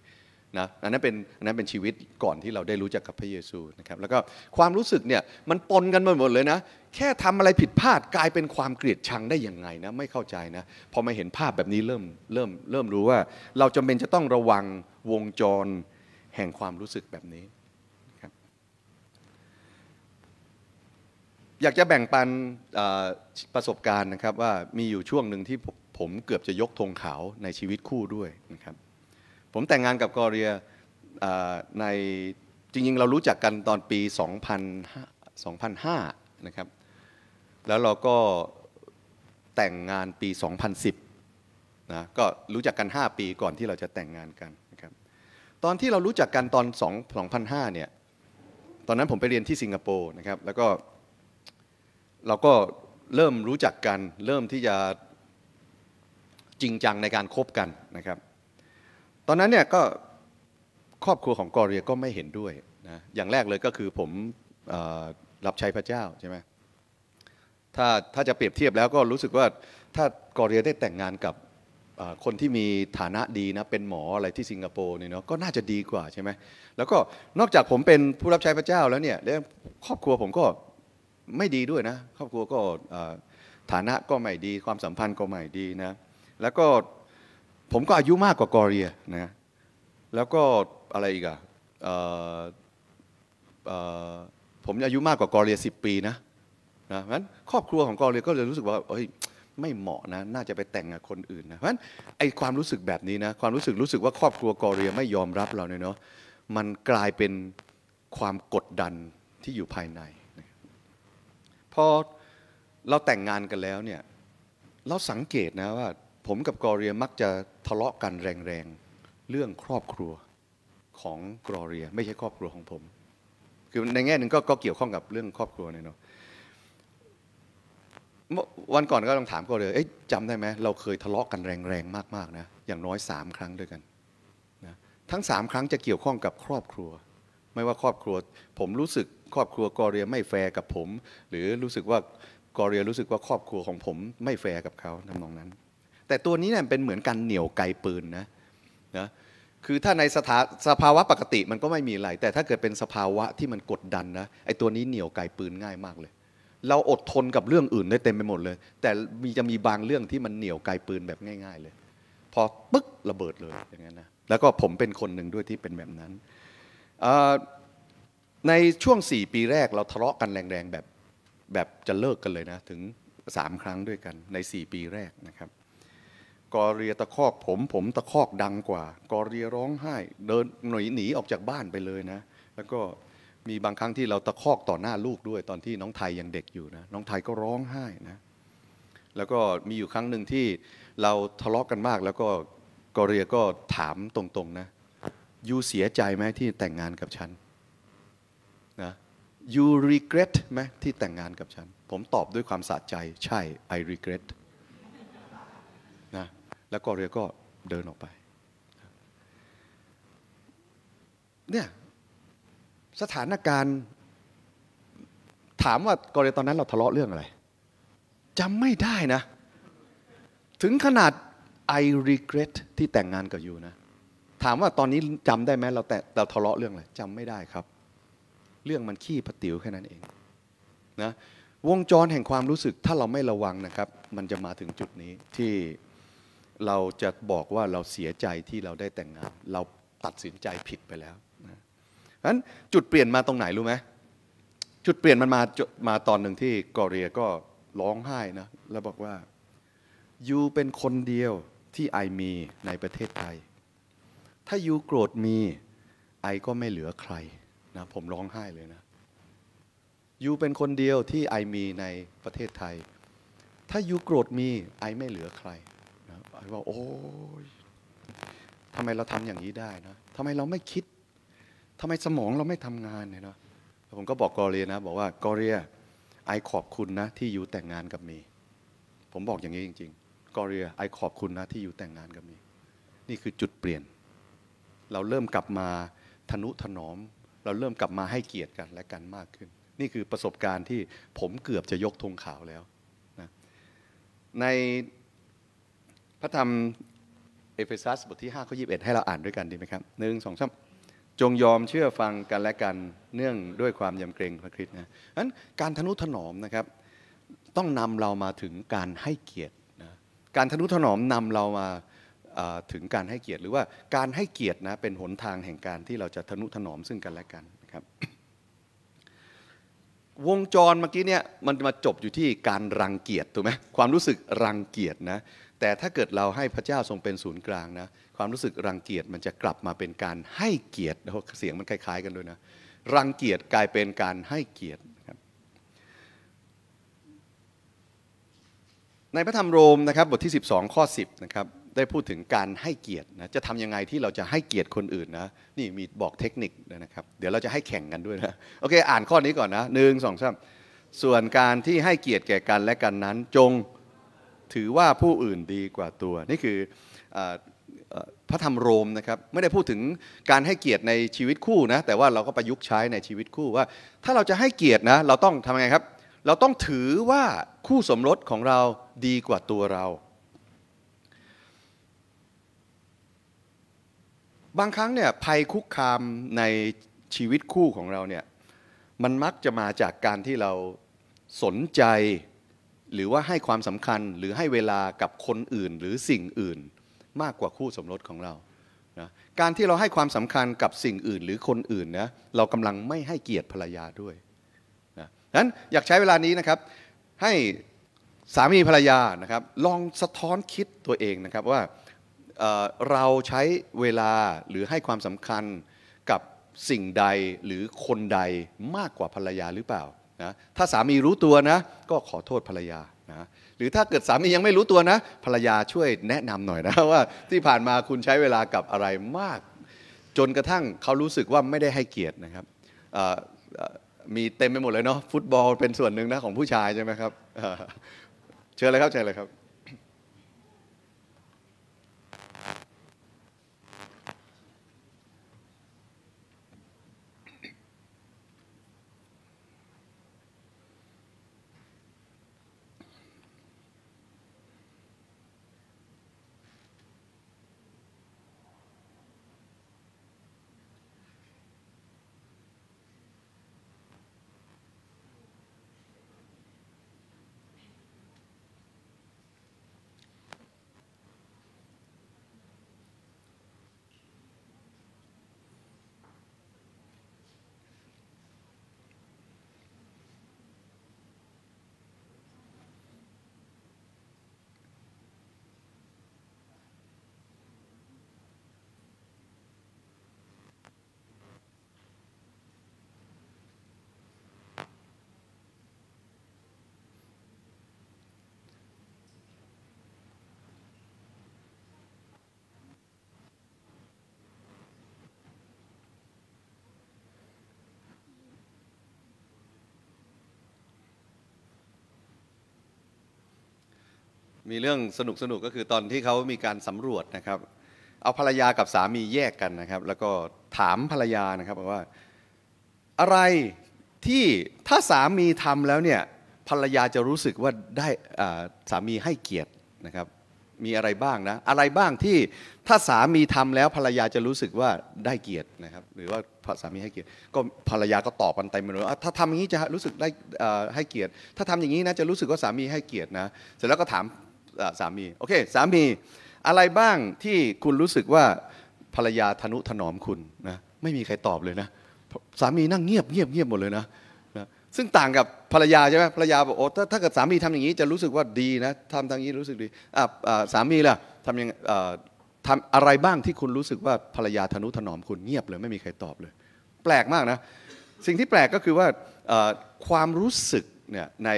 นะอันนั้นเป็นอันนั้นเป็นชีวิตก่อนที่เราได้รู้จักกับพระเยซูนะครับแล้วก็ความรู้สึกเนี่ยมันปนกันหมดเลยนะ แค่ทำอะไรผิดพลาดกลายเป็นความเกลียดชังได้ยังไงนะไม่เข้าใจนะพอมาเห็นภาพแบบนี้เริ่มเริ่มเริ่มรู้ว่าเราจำเป็นจะต้องระวังวงจรแห่งความรู้สึกแบบนี้อยากจะแบ่งปันประสบการณ์นะครับว่ามีอยู่ช่วงหนึ่งที่ผมเกือบจะยกธงขาวในชีวิตคู่ด้วยนะครับผมแต่งงานกับกอเรียในจริงๆเรารู้จักกันตอนปี 2000 2005 นะครับแล้วเราก็แต่งงานปี 2010 นะก็รู้จักกัน 5 ปีก่อนที่เราจะแต่งงานกันนะครับตอนที่เรารู้จักกันตอน 2005 เนี่ยตอนนั้นผมไปเรียนที่สิงคโปร์นะครับแล้วก็เราก็เริ่มรู้จักกันเริ่มที่จะจริงจังในการคบกันนะครับ ตอนนั้นเนี่ยก็ครอบครัวของกอเรียก็ไม่เห็นด้วยนะอย่างแรกเลยก็คือผมรับใช้พระเจ้าใช่ไหมถ้า ถ้าจะเปรียบเทียบแล้วก็รู้สึกว่าถ้ากอเรียได้แต่งงานกับคนที่มีฐานะดีนะ เป็นหมออะไรที่สิงคโปร์เนี่ยเนาะก็น่าจะดีกว่าใช่ไหมแล้วก็นอกจากผมเป็นผู้รับใช้พระเจ้าแล้วเนี่ยครอบครัวผมก็ไม่ดีด้วยนะครอบครัวก็ฐานะก็ไม่ดี ความสัมพันธ์ก็ไม่ดีนะแล้วก็ผมก็อายุมากกว่ากอรีนะแล้วก็อะไรอีกอะผมอายุมากกว่ากอรีสิปีนะนะงั้นครอบครัวของกอรีก็เลยรู้สึกว่าเอ้ยไม่เหมาะนะน่าจะไปแต่งกับคนอื่นนะเพราะฉะนั้นไอความรู้สึกแบบนี้นะความรู้สึกรู้สึกว่าครอบครัวกอรีไม่ยอมรับเราเนี่ยเนาะมันกลายเป็นความกดดันที่อยู่ภายในพอเราแต่งงานกันแล้วเนี่ยเราสังเกตนะว่า ผมกับกอเรียมักจะทะเลาะกันแรงๆ เรื่องครอบครัวของกอเรียไม่ใช่ครอบครัวของผมคือในแง่นึงก็เกี่ยวข้องกับเรื่องครอบครัวเนาะวันก่อนก็ลองถามกอเรียเอ๊ะจำได้ไหมเราเคยทะเลาะกันแรงๆมากๆนะ อย่างน้อยสามครั้งด้วยกันนะทั้งสามครั้งจะเกี่ยวข้องกับครอบครัว ไม่ว่าครอบครัวผมรู้สึกครอบครัวกอเรียไม่แฟร์กับผม หรือรู้สึกว่ากอเรียรู้สึกว่าครอบครัวของผมไม่แฟร์กับเขาทำนองนั้น แต่ตัวนี้เนี่ยเป็นเหมือนกันเหนี่ยวไกปืนนะนะคือถ้าในสถาสภาวะปกติมันก็ไม่มีอะไรแต่ถ้าเกิดเป็นสภาวะที่มันกดดันนะไอ้ตัวนี้เหนี่ยวไกปืนง่ายมากเลย เราอดทนกับเรื่องอื่นได้เต็มไปหมดเลย แต่มีจะมีบางเรื่องที่มันเหนี่ยวไกปืนแบบง่าย ๆเลย พอปึ๊กระเบิดเลยอย่างนั้นนะแล้วก็ผมเป็นคนหนึ่งด้วยที่เป็นแบบนั้นในช่วงสี่ปีแรกเราทะเลาะกันแรงๆแบบแบบจะเลิกกันเลยนะ ถึงสามครั้งด้วยกัน ในสี่ปีแรกนะครับ กอเรียตะคอกผม ผมตะคอกดังกว่ากอเรียร้องไห้ เดินหนีหนีออกจากบ้านไปเลยนะ แล้วก็มีบางครั้งที่เราตะคอกต่อหน้าลูกด้วยตอนที่น้องไทยยังเด็กอยู่นะ น้องไทยก็ร้องไห้นะแล้วก็มีอยู่ครั้งหนึ่งที่เราทะเลาะกกันมาก แล้วก็กอเรียก็ถามตรงๆนะยูเสียใจไหมที่แต่งงานกับฉัน you regret ไหมที่แต่งงานกับฉัน ผมตอบด้วยความสะใจ ใช่ I regret นะ แล้วก็เรียก็เดินออกไป เนี่ย สถานการณ์ ถามว่ากรณีตอนนั้นเราทะเลาะเรื่องอะไรจำไม่ได้นะ ถึงขนาด I regret ที่แต่งงานกับยูนะ ถามว่าตอนนี้จำได้ไหมเราแต่เราทะเลาะเรื่องอะไรจำไม่ได้ครับเรื่องมันขี้ประติ๋วแค่นั้นเองนะวงจรแห่งความรู้สึกถ้าเราไม่ระวังนะครับ มันจะมาถึงจุดนี้ที่เราจะบอกว่าเราเสียใจที่เราได้แต่งงาน เราตัดสินใจผิดไปแล้วนะนั้นจุดเปลี่ยนมาตรงไหนรู้ไหมจุดเปลี่ยนมันมามาตอนหนึ่งที่กอเรียก็ร้องไห้นะ แล้วบอกว่ายูเป็นคนเดียวที่ไอมีในประเทศไทย ถ้ายูโกรธมีไอก็ไม่เหลือใคระผมร้องไห้เลยนะยูเป็นคนเดียวที่ไอมีในประเทศไทย ถ้ายูโกรธมีไอไม่เหลือใครนะไอว่าโอ้ยทำไมเราทำอย่างนี้ได้นะทำไมเราไม่คิดทำไมสมองเราไม่ทำงานเนี่ยนะผมก็บอกกอเรียนะ บอกว่ากอเรียไอขอบคุณนะ ที่ยูแต่งงานกับมี ผมบอกอย่างนี้จริงๆกอเรียไอขอบคุณนะ ที่ยูแต่งงานกับมี นี่คือจุดเปลี่ยน เราเริ่มกลับมาทนุถนอมเราเริ่มกลับมาให้เกียรติกันและกันมากขึ้น นี่คือประสบการณ์ที่ผมเกือบจะยกธงขาวแล้วนะในพระธรรมเอเฟซัสบทที่5ข้อ21 ให้เราอ่านด้วยกันดีไหมครับหนึ่งสองสามจงยอมเชื่อฟังกันและกันเนื่องด้วยความยำเกรงพระคริสต์นะนั้นการทนุถนอมนะครับ ต้องนำเรามาถึงการให้เกียรตินะการทนุถนอมนำเรามาถึงการให้เกียรติหรือว่าการให้เกียรตินะเป็นหนทางแห่งการที่เราจะทนุถนอมซึ่งกันและกันนะครับ วงจรเมื่อกี้เนี่ยมันมาจบอยู่ที่การรังเกียจถูกไหมความรู้สึกรังเกียจนะแต่ถ้าเกิดเราให้พระเจ้าทรงเป็นศูนย์กลางนะความรู้สึกรังเกียจมันจะกลับมาเป็นการให้เกียรติเสียงมันคล้ายๆกันด้วยนะรังเกียจกลายเป็นการให้เกียรติในพระธรรมโรมนะครับบทที่ 12 ข้อ10นะครับได้พูดถึงการให้เกียรตินะ จะทำยังไงที่เราจะให้เกียรติคนอื่นนะ นี่มีบอกเทคนิคนะครับ เดี๋ยวเราจะให้แข่งกันด้วยนะ โอเค อ่านข้อนี้ก่อนนะ หนึ่งสองสามส่วนการที่ให้เกียรติแก่กันและกันนั้น จงถือว่าผู้อื่นดีกว่าตัว นี่คืออพระธรรมโรมนะครับ ไม่ได้พูดถึงการให้เกียรติในชีวิตคู่นะ แต่ว่าเราก็ประยุกต์ใช้ในชีวิตคู่ว่า ถ้าเราจะให้เกียรตินะ เราต้องทำยังไงครับ เราต้องถือว่าคู่สมรสของเราดีกว่าตัวเราบางครั้งเนี่ยภัยคุกคามในชีวิตคู่ของเราเนี่ยมันมักจะมาจากการที่เราสนใจหรือว่าให้ความสำคัญ หรือให้เวลากับคนอื่น หรือสิ่งอื่น มากกว่าคู่สมรสของเรานะการที่เราให้ความสำคัญกับสิ่งอื่น หรือคนอื่นนะเรากำลังไม่ให้เกียรติภรรยาด้วยนะนั้นอยากใช้เวลานี้นะครับให้สามีภรรยานะครับ ลองสะท้อนคิดตัวเองนะครับว่าเราใช้เวลาหรือให้ความสำคัญกับสิ่งใดหรือคนใดมากกว่าภรรยาหรือเปล่านะถ้าสามีรู้ตัว นะ ก็ขอโทษภรรยานะหรือถ้าเกิดสามียังไม่รู้ตัว นะ ภรรยาช่วยแนะนำหน่อยนะว่าที่ผ่านมาคุณใช้เวลากับอะไรมาก จนกระทั่งเขารู้สึกว่าไม่ได้ให้เกียรตินะครับ มีเต็มไปหมดเลยเนาะฟุตบอลเป็นส่วนหนึ่งนะของผู้ชายใช่ไหมครับเชิญเลยครับเชิญเลยครับมีเรื่องสนุกสนุกก็คือตอนที่เขามีการสำรวจนะครับ เอาภรรยากับสามีแยกกันนะครับ แล้วก็ถามภรรยานะครับว่า อะไรที่ถ้าสามีทำแล้วเนี่ยภรรยาจะรู้สึกว่าได้สามีให้เกียรตินะครับ มีอะไรบ้างนะอะไรบ้างที่ถ้าสามีทำแล้วภรรยาจะรู้สึกว่าได้เกียรตินะครับหรือว่าสามีให้เกียรติ ก็ภรรยาก็ตอบกันเต็มเลยว่าถ้าทำอย่างนี้จะรู้สึกได้ให้เกียรติ ถ้าทำอย่างนี้นะจะรู้สึกว่าสามีให้เกียรตินะเสร็จแล้วก็ถามสามีโอเคสามีอะไรบ้างที่คุณรู้สึกว่า ภรรยาทนุถนอมคุณนะไม่มีใครตอบเลยนะสามีนั่งเงียบเงียบเงียบหมดเลยนะนะ ซึ่งต่างกับภรรยาใช่ไหมภรรยาบอกโอ้ถ้าถ้าเกิดสามีทำอย่างนี้จะรู้สึกว่าดีนะทำทางนี้รู้สึกดีอ่าสามีล่ะทำยังทำอะไรบ้างที่คุณรู้สึกว่าภรรยาทนุถนอมคุณเงียบเลยไม่มีใครตอบเลย แปลกมากนะสิ่งที่แปลกก็คือว่าความรู้สึกเนี่ยใน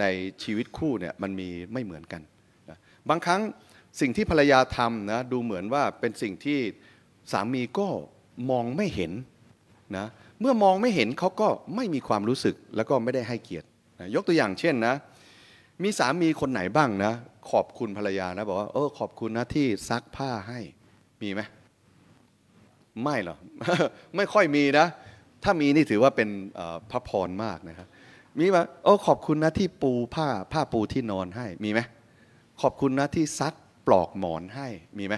ในชีวิตคู่เนี่ยมันมีไม่เหมือนกันบางครั้งสิ่งที่ภรรยาทำนะดูเหมือนว่าเป็นสิ่งที่สามีก็มองไม่เห็นนะ เมื่อมองไม่เห็นเขาก็ไม่มีความรู้สึก แล้วก็ไม่ได้ให้เกียรตินะยกตัวอย่างเช่นนะ มีสามีคนไหนบ้างนะ ขอบคุณภรรยานะบอกว่าเออ ขอบคุณนะที่ซักผ้าให้ มีไหม ไม่หรอไม่ค่อยมีนะถ้ามีนี่ถือว่าเป็นพระพรมากนะครับมีไหมโอ้ขอบคุณนะที่ปูผ้า ผ้าปูที่นอนให้มีไหมขอบคุณนะที่ซักปลอกหมอนให้มีไหม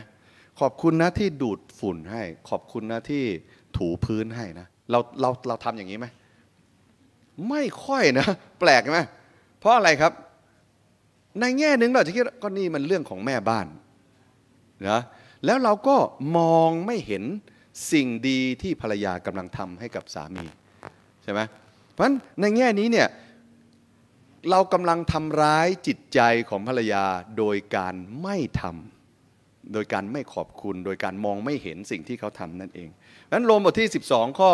ขอบคุณนะที่ดูดฝุ่นให้ ขอบคุณนะที่ถูพื้นให้นะเราเราเราทำอย่างนี้ไหมไม่ค่อยนะแปลกไหมเพราะอะไรครับในแง่หนึ่งเราจะคิดก็นี่มันเรื่องของแม่บ้านนะแล้วเราก็มองไม่เห็นสิ่งดีที่ภรรยากำลังทำให้กับสามี ใช่ไหมเพราะฉะนั้นในแง่นี้เนี่ยเรากำลังทำร้ายจิตใจของภรรยาโดยการไม่ทำโดยการไม่ขอบคุณ โดยการมองไม่เห็นสิ่งที่เขาทำนั่นเองนั้น โรมบทที่ 12ข้อ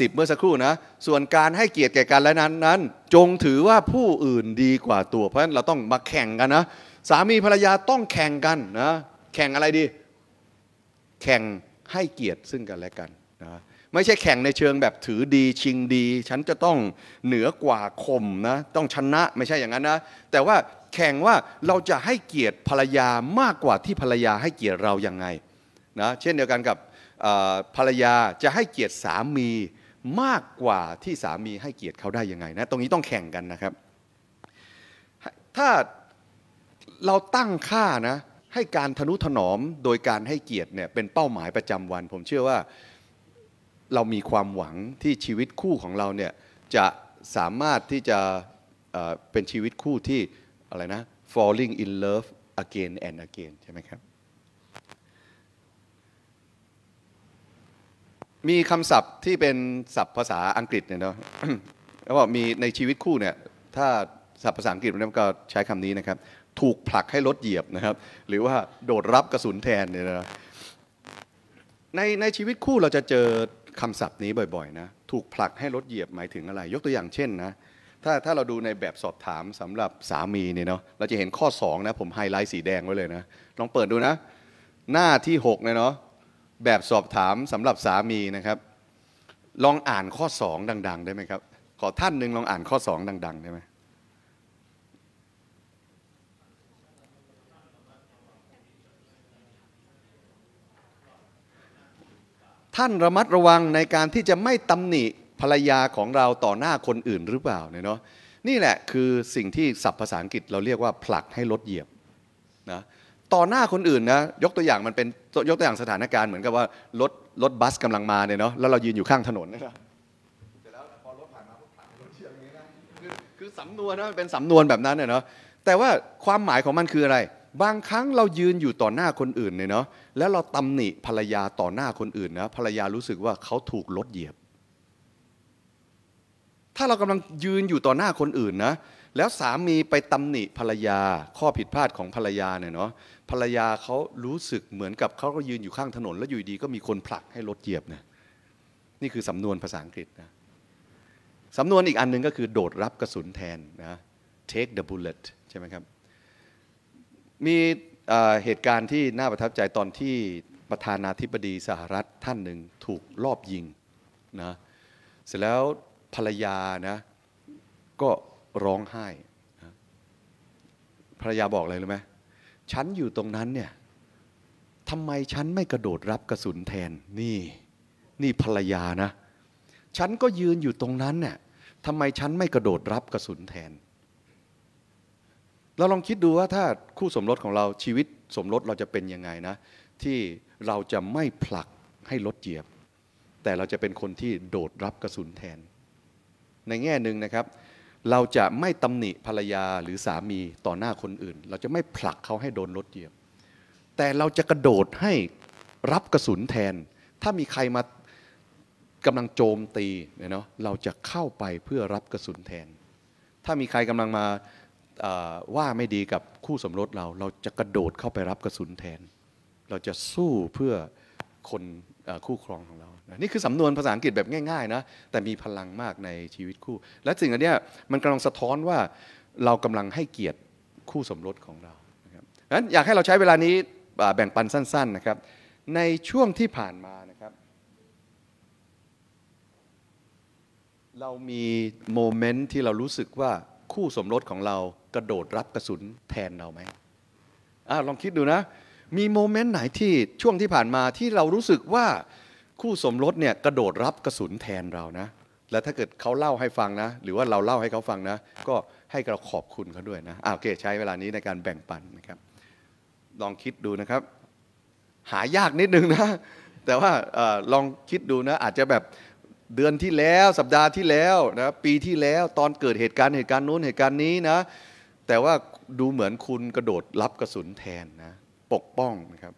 สิบเมื่อสักครู่นะ ส่วนการให้เกียรติแก่กันและนั้นนั้น จงถือว่าผู้อื่นดีกว่าตัว เพราะฉะนั้นเราต้องมาแข่งกันนะ สามีภรรยาต้องแข่งกันนะ แข่งอะไรดี แข่งให้เกียรติซึ่งกันและกันนะไม่ใช่แข่งในเชิงแบบถือดีชิงดี ฉันจะต้องเหนือกว่าคมนะต้องชนะไม่ใช่อย่างนั้นนะแต่ว่าแข่งว่าเราจะให้เกียรติภรรยามากกว่าที่ภรรยาให้เกียรติเราอย่างไงนะเช่นเดียวกันกับภรรยาจะให้เกียรติสามีมากกว่าที่สามีให้เกียรติเขาได้ยังไงนะตรงนี้ต้องแข่งกันนะครับ ถ้าเราตั้งค่านะให้การทนุถนอม โดยการให้เกียรติเนี่ยเป็นเป้าหมายประจำวันผมเชื่อว่าเรามีความหวังที่ชีวิตคู่ของเราเนี่ย จะสามารถที่จะเป็นชีวิตคู่ที่อะไรนะ falling in love again and again ใช่ไหมครับ มีคำศัพท์ที่เป็นศัพท์ภาษาอังกฤษเนี่ยเนาะแล้วก็มีในชีวิตคู่เนี่ยถ้าศัพท์ภาษาอังกฤษมันก็ใช้คำนี้นะครับถูกผลักให้รถเหยียบนะครับ หรือว่าโดดรับกระสุนแทนเนี่ยนะ ในในชีวิตคู่เราจะเจอคำศัพท์นี้บ่อยๆนะถูกผลักให้รถเหยียบหมายถึงอะไร ยกตัวอย่างเช่นนะถ้าถ้าเราดูในแบบสอบถามสำหรับสามีเนี่ยเนาะเราจะเห็นข้อ 2 นะ ผมไฮไลท์สีแดงไว้เลยนะ ลองเปิดดูนะ หน้าที่6เ่ยเนาะแบบสอบถามสำหรับสามีนะครับ ลองอ่านข้อ 2 ดังๆได้ไหมครับ ขอท่านหนึ่งลองอ่านข้อ 2 ดังๆได้ไหมท่านระมัดระวังในการที่จะไม่ตำหนิภรรยาของเราต่อหน้าคนอื่นหรือเปล่าเนาะนี่แหละคือสิ่งที่ศัพท์ภาษาอังกฤษ เราเรียกว่าผลักให้ลดเหยียบนะต่อหน้าคนอื่นนะยกตัวอย่างมันเป็นยกตัวอย่างสถานการณ์ เหมือนกับว่ารถรถบัสกำลังมาเนาะแล้วเรายืนอยู่ข้างถนนนะคสแล้วพอรถผ่านมาพวกรถเียงนี้นะคือสำนวนนะเป็นสำนวนแบบนั้นเนาะแต่ว่าความหมายของมันคืออะไรบางครั้งเรายืนอยู่ต่อหน้าคนอื่นเนี่ยเนาะแล้วเราตำหนิภรรยาต่อหน้าคนอื่นนะภรรยารู้สึกว่าเขาถูกลดเหยียบ ถ้าเรากำลังยืนอยู่ต่อหน้าคนอื่นนะแล้วสามีไปตำหนิภรรยาข้อผิดพลาดของภรรยาเนี่ยเนาะภรรยาเขารู้สึกเหมือนกับเขาก็ยืนอยู่ข้างถนน แล้วอยู่ดีก็มีคนผลักให้รถเหยียบนะนี่คือสำนวนภาษาอังกฤษนะสำนวนอีกอันนึงก็คือโดดรับกระสุนแทนนะ take the bullet ใช่ไหมครับมีเหตุการณ์ที่น่าประทับใจตอนที่ประธานาธิบดีสหรัฐท่านหนึ่งถูกลอบยิงนะเสร็จแล้วภรรยานะก็ร้องไห้นะภรรยาบอกอะไรรู้ไหมฉันอยู่ตรงนั้นเนี่ยทำไมฉันไม่กระโดดรับกระสุนแทนนี่นี่ภรรยานะฉันก็ยืนอยู่ตรงนั้นเนี่ยทำไมฉันไม่กระโดดรับกระสุนแทนเราลองคิดดูว่าถ้าคู่สมรสของเราชีวิตสมรสเราจะเป็นยังไงนะที่เราจะไม่ผลักให้รถเหยียบ แต่เราจะเป็นคนที่โดดรับกระสุนแทน ในแง่หนึ่งนะครับ เราจะไม่ ตำหนิภรรยาหรือสามีต่อหน้าคนอื่น เราจะไม่ผลักเขา ให้โดนรถเหยียบ แต่เราจะกระโดดให้รับกระสุนแทน ถ้ามีใคร มากำลังโจมตีเนาะเราจะเข้าไปเพื่อรับกระสุนแทน ถ้ามีใครกำลังมาว่าไม่ดีกับคู่สมรสเรา เราจะกระโดดเข้าไปรับกระสุนแทน เราจะสู้เพื่อคนคู่ครองของเรานี่คือสำนวนภาษาอังกฤษแบบง่ายๆนะ แต่มีพลังมากในชีวิตคู่ และสิ่งอันนี้มันกำลังสะท้อนว่าเรากำลังให้เกียรติคู่สมรสของเราดังนั้นอยากให้เราใช้เวลานี้แบ่งปันสั้นๆนะครับ ในช่วงที่ผ่านมานะครับ เรามีโมเมนต์ที่เรารู้สึกว่าคู่สมรสของเรากระโดดรับกระสุนแทนเราไหมอลองคิดดูนะ มีโมเมนต์ไหนที่ช่วงที่ผ่านมาที่เรารู้สึกว่าคู่สมรสเนี่ยกระโดดรับกระสุนแทนเรานะ แล้วถ้าเกิดเขาเล่าให้ฟังนะ หรือว่าเราเล่าให้เขาฟังนะ ก็ให้เราขอบคุณเขาด้วยนะ อ่าโอเคใช้เวลานี้ในการแบ่งปันนะครับ ลองคิดดูนะครับ หายากนิดนึงนะ แต่ว่าอลองคิดดูนะ อาจจะแบบเดือนที่แล้ว สัปดาห์ที่แล้วนะ ปีที่แล้ว ตอนเกิดเหตุการณ์เหตุการณ์นู้นเหตุการณ์นี้นะแต่ว่าดูเหมือนคุณกระโดดรับกระสุนแทนนะ ปกป้องนะครับ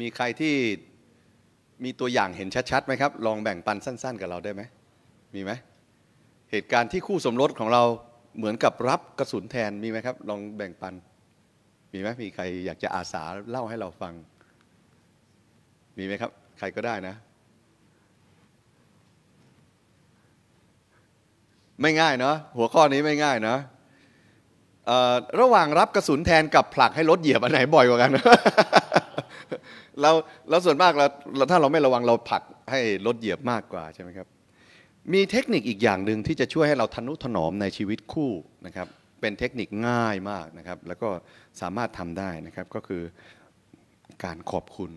มีใครที่มีตัวอย่างเห็นชัดๆไหมครับ ลองแบ่งปันสั้น ๆ กับเราได้ไหมมีไหม เหตุการณ์ที่คู่สมรสของเราเหมือนกับรับกระสุนแทนมีไหมครับ ลองแบ่งปัน มีไหมมีใคร อยากจะอาสาเล่าให้เราฟัง มีไหมครับ ใครก็ได้นะ ไม่ง่ายเนาะหัวข้อนี้ไม่ง่ายเนาะระหว่างรับกระสุนแทนกับผลักให้รถเหยียบอันไหนบ่อยกว่ากันเราเราส่วนมากเราถ้าเราไม่ระวังเราผลักให้รถเหยียบมากกว่าใช่ไหมครับ มีเทคนิคอีกอย่างหนึ่งที่จะช่วยให้เราทนุถนอมในชีวิตคู่นะครับเป็นเทคนิคง่ายมากนะครับ แล้วก็สามารถทำได้นะครับก็คือการขอบคุณ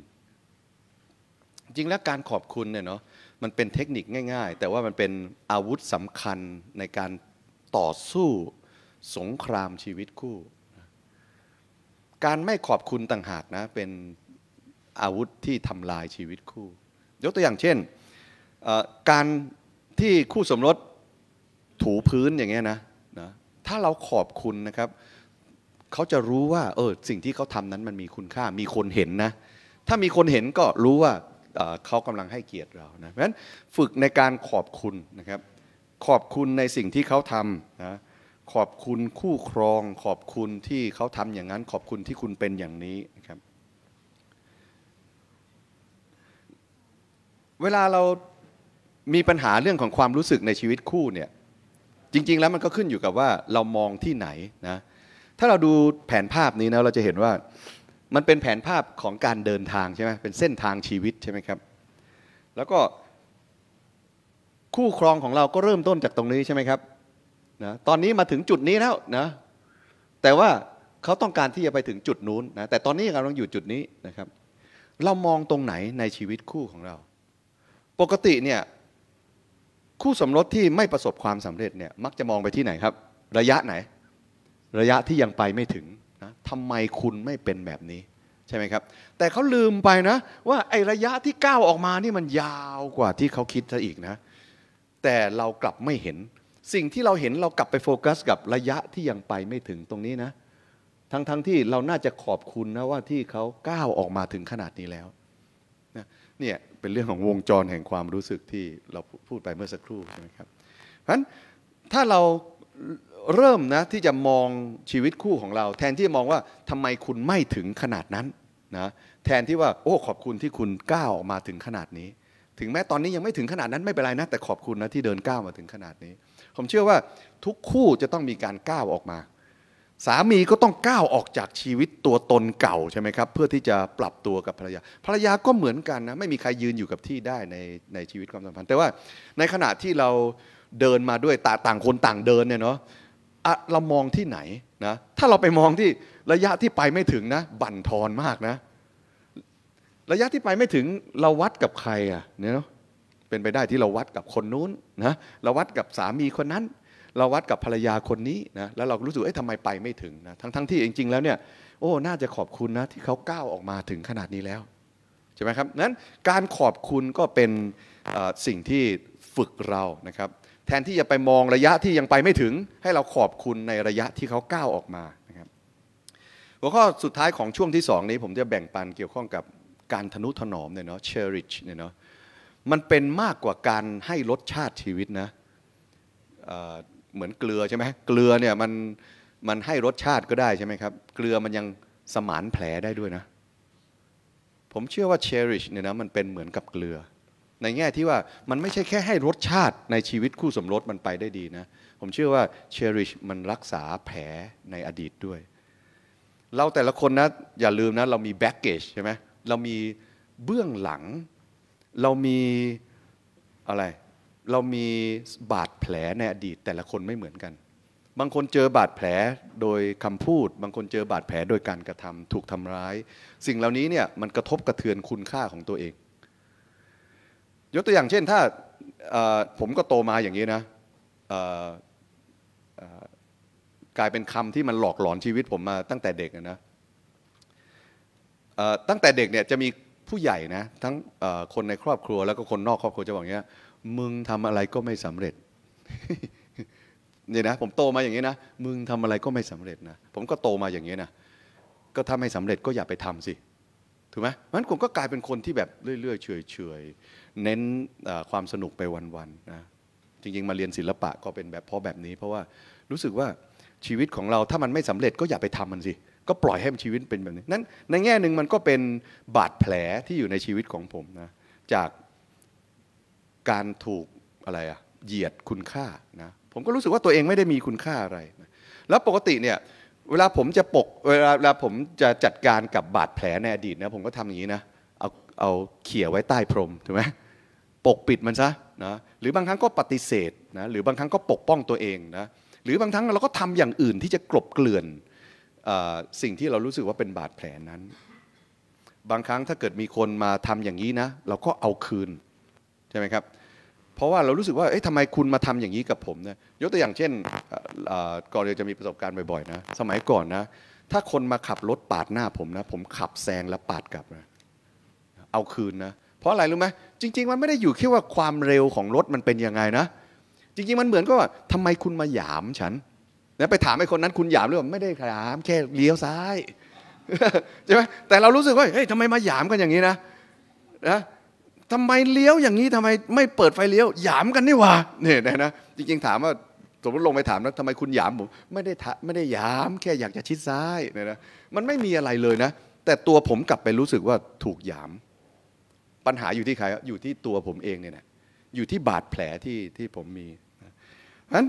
จริงแล้วการขอบคุณเนี่ยเนาะมันเป็นเทคนิคง่าย ๆ แต่ว่ามันเป็นอาวุธสำคัญในการต่อสู้สงครามชีวิตคู่ การไม่ขอบคุณต่างหากนะเป็นอาวุธที่ทำลายชีวิตคู่ยกตัวอย่างเช่นการที่คู่สมรสถูพื้นอย่างเงี้ยนะนะ ถ้าเราขอบคุณนะครับเขาจะรู้ว่าเออสิ่งที่เขาทำนั้นมันมีคุณค่า มีคนเห็นนะ ถ้ามีคนเห็นก็รู้ว่าเขากำลังให้เกียรติเรานะเพราะฉะนั้นฝึกในการขอบคุณนะครับ ขอบคุณในสิ่งที่เขาทำนะขอบคุณคู่ครอง ขอบคุณที่เขาทำอย่างนั้น ขอบคุณที่คุณเป็นอย่างนี้นะครับเวลาเรามีปัญหาเรื่องของความรู้สึกในชีวิตคู่เนี่ย จริง ๆ แล้วมันก็ขึ้นอยู่กับว่าเรามองที่ไหนนะ ถ้าเราดูแผนภาพนี้นะเราจะเห็นว่ามันเป็นแผนภาพของการเดินทางใช่ไหมเป็นเส้นทางชีวิตใช่ไหมครับ แล้วก็คู่ครองของเราก็เริ่มต้นจากตรงนี้ใช่ไหมครับ นะ ตอนนี้มาถึงจุดนี้แล้วนะ แต่ว่าเขาต้องการที่จะไปถึงจุดนู้นนะ แต่ตอนนี้กำลังอยู่จุดนี้นะครับ เรามองตรงไหนในชีวิตคู่ของเราปกติเนี่ยคู่สมรสที่ไม่ประสบความสำเร็จเนี่ยมักจะมองไปที่ไหนครับ ระยะไหน ระยะที่ยังไปไม่ถึงนะทำไมคุณไม่เป็นแบบนี้ ใช่ไหมครับ แต่เขาลืมไปนะ ว่าไอ้ระยะที่ก้าวออกมานี่มันยาวกว่าที่เขาคิดซะอีกนะ แต่เรากลับไม่เห็น สิ่งที่เราเห็นเรากลับไปโฟกัส กับระยะที่ยังไปไม่ถึงตรงนี้นะ ทั้งๆทที่เราน่าจะขอบคุณนะว่าที่เขาก้าวออกมาถึงขนาดนี้แล้วนะเนี่ยเป็นเรื่องของวงจรแห่งความรู้สึกที่เราพูดไปเมื่อสักครู่ใช่ไหมครับเพราะฉะนั้นถ้าเราเริ่มนะที่จะมองชีวิตคู่ของเรา แทนที่จะมองว่าทำไมคุณไม่ถึงขนาดนั้นนะแทนที่ว่าโอ้ขอบคุณที่คุณก้าวมาถึงขนาดนี้ถึงแม้ตอนนี้ยังไม่ถึงขนาดนั้นไม่เป็นไรนะแต่ขอบคุณนะที่เดินก้าวมาถึงขนาดนี้ ผมเชื่อว่าทุกคู่จะต้องมีการก้าวออกมาสามีก็ต้องก้าวออกจากชีวิตตัวตนเก่า ใช่ไหมครับ เพื่อที่จะปรับตัวกับภรรยาภรรยาก็เหมือนกันนะไม่มีใครยืนอยู่กับที่ได้ในในชีวิตความสัมพันธ์ แต่ว่าในขณะที่เราเดินมาด้วยตต่างคนต่างเดินเนี่ยเนาะเรามองที่ไหนนะถ้าเราไปมองที่ระยะที่ไปไม่ถึงนะบั่นทอนมากนะ ระยะที่ไปไม่ถึงเราวัดกับใครอ่ะเนี่ยเนาะเป็นไปได้ที่เราวัดกับคนนู้นนะเราวัดกับสามีคนนั้นเราวัดกับภรรยาคนนี้นะแล้วเรารู้สึกเอ๊ะทำไมไปไม่ถึงนะทั้งทั้งที่ จริง ๆ แล้วเนี่ยโอ้น่าจะขอบคุณนะที่เขาก้าวออกมาถึงขนาดนี้แล้วใช่ไหมครับนั้นการขอบคุณก็เป็นสิ่งที่ฝึกเรานะครับ แทนที่จะไปมองระยะที่ยังไปไม่ถึง ให้เราขอบคุณในระยะที่เขาก้าวออกมานะครับหัวข้อสุดท้ายของช่วงที่สองนี้ผมจะแบ่งปันเกี่ยวข้องกับการทนุถนอมเนาะ cherish เนาะมันเป็นมากกว่าการให้รสชาติชีวิตนะเหมือนเกลือใช่ไหมเกลือเนี่ยมันมันให้รสชาติก็ได้ใช่ไหมครับเกลือมันยังสมานแผลได้ด้วยนะผมเชื่อว่า cherish เนี่ยนะมันเป็นเหมือนกับเกลือ ในแง่ที่ว่ามันไม่ใช่แค่ให้รสชาติในชีวิตคู่สมรสมันไปได้ดีนะ ผมเชื่อว่า cherish มันรักษาแผลในอดีตด้วยเราแต่ละคนนะอย่าลืมนะเรามี baggage ใช่ไหมเรามีเบื้องหลัง เรามีอะไรเรามีบาดแผลในอดีตแต่ละคนไม่เหมือนกัน บางคนเจอบาดแผลโดยคำพูด บางคนเจอบาดแผลโดยการกระทำถูกทำร้าย สิ่งเหล่านี้เนี่ยมันกระทบกระเทือนคุณค่าของตัวเอง ยกตัวอย่างเช่นถ้าผมก็โตมาอย่างนี้นะกลายเป็นคำที่มันหลอกหลอนชีวิตผมมาตั้งแต่เด็กนะตั้งแต่เด็กเนี่ยจะมีผู้ใหญ่นะทั้งคนในครอบครัวแล้วก็คนนอกครอบครัวจะบอกอย่างนี้มึงทำอะไรก็ไม่สำเร็จเนี่ยนะผมโตมาอย่างนี้นะ มึงทำอะไรก็ไม่สำเร็จ นะ ผมก็โตมาอย่างนี้นะ ก็ทำให้สำเร็จก็อย่าไปทำสิ ถูกไหมมันผมก็กลายเป็นคนที่แบบเรื่อยๆเฉยๆเน้นความสนุกไปวันๆนะ จริงๆ มาเรียนศิลปะก็เป็นแบบเพราะแบบนี้ เพราะว่ารู้สึกว่าชีวิตของเราถ้ามันไม่สำเร็จก็อย่าไปทำมันสิ ก็ปล่อยให้ชีวิตเป็นแบบนี้ นั้นในแง่หนึ่งมันก็เป็นบาดแผลที่อยู่ในชีวิตของผมนะ จากการถูกอะไรอะเหยียดคุณค่านะผมก็รู้สึกว่าตัวเองไม่ได้มีคุณค่าอะไร แล้วปกติเนี่ยเวลาผมจะปกเวลาเวลาผมจะจัดการกับบาดแผลในอดีตนะผมก็ทำอย่างนี้นะเอาเอาเขี่ยไว้ใต้พรมถูกไหมปกปิดมันซะนะหรือบางครั้งก็ปฏิเสธนะหรือบางครั้งก็ปกป้องตัวเองนะหรือบางครั้งเราก็ทำอย่างอื่นที่จะกลบเกลื่อนสิ่งที่เรารู้สึกว่าเป็นบาดแผลนั้น บางครั้งถ้าเกิดมีคนมาทำอย่างนี้นะเราก็เอาคืนใช่ไหมครับ เพราะว่าเรารู้สึกว่า เอ๊ะทำไมคุณมาทำอย่างนี้กับผมเนี่ยยกตัวอย่างเช่นก่อนเรวจะมีประสบการณ์บ่อย ๆนะ สมัยก่อนนะ ถ้าคนมาขับรถปาดหน้าผมนะ ผมขับแซงแล้วปาดกลับนะ เอาคืนนะ เพราะอะไรรู้ไหมจริง ๆมันไม่ได้อยู่แค่ว่าความเร็วของรถมันเป็นยังไงนะ จริงๆมันเหมือนก็ว่าทำไมคุณมาหยามฉันแล้วไปถามไอ้คนนั้นคุณหยามหรือเปล่าไม่ได้หยามแค่เลี้ยวซ้ายใช่ไหมแต่เรารู้สึกว่าเฮ้ยทำไมมาหยามกันอย่างนี้นะ นะทำไมเลี้ยวอย่างนี้ทำไมไม่เปิดไฟเลี้ยวหยามกันนี่วะเนี่ยนะจริงๆ ถามว่า สมมติลงไปถามนะทำไมคุณหยามผมไม่ได้ไม่ได้หยามแค่อยากจะชิดซ้ายเนี่ยนะมันไม่มีอะไรเลยนะ แต่ตัวผมกลับไปรู้สึกว่าถูกหยามปัญหาอยู่ที่ใครอยู่ที่ตัวผมเองเนี่ยนะอยู่ที่บาดแผลที่ที่ผมมีเพราะฉะนั้น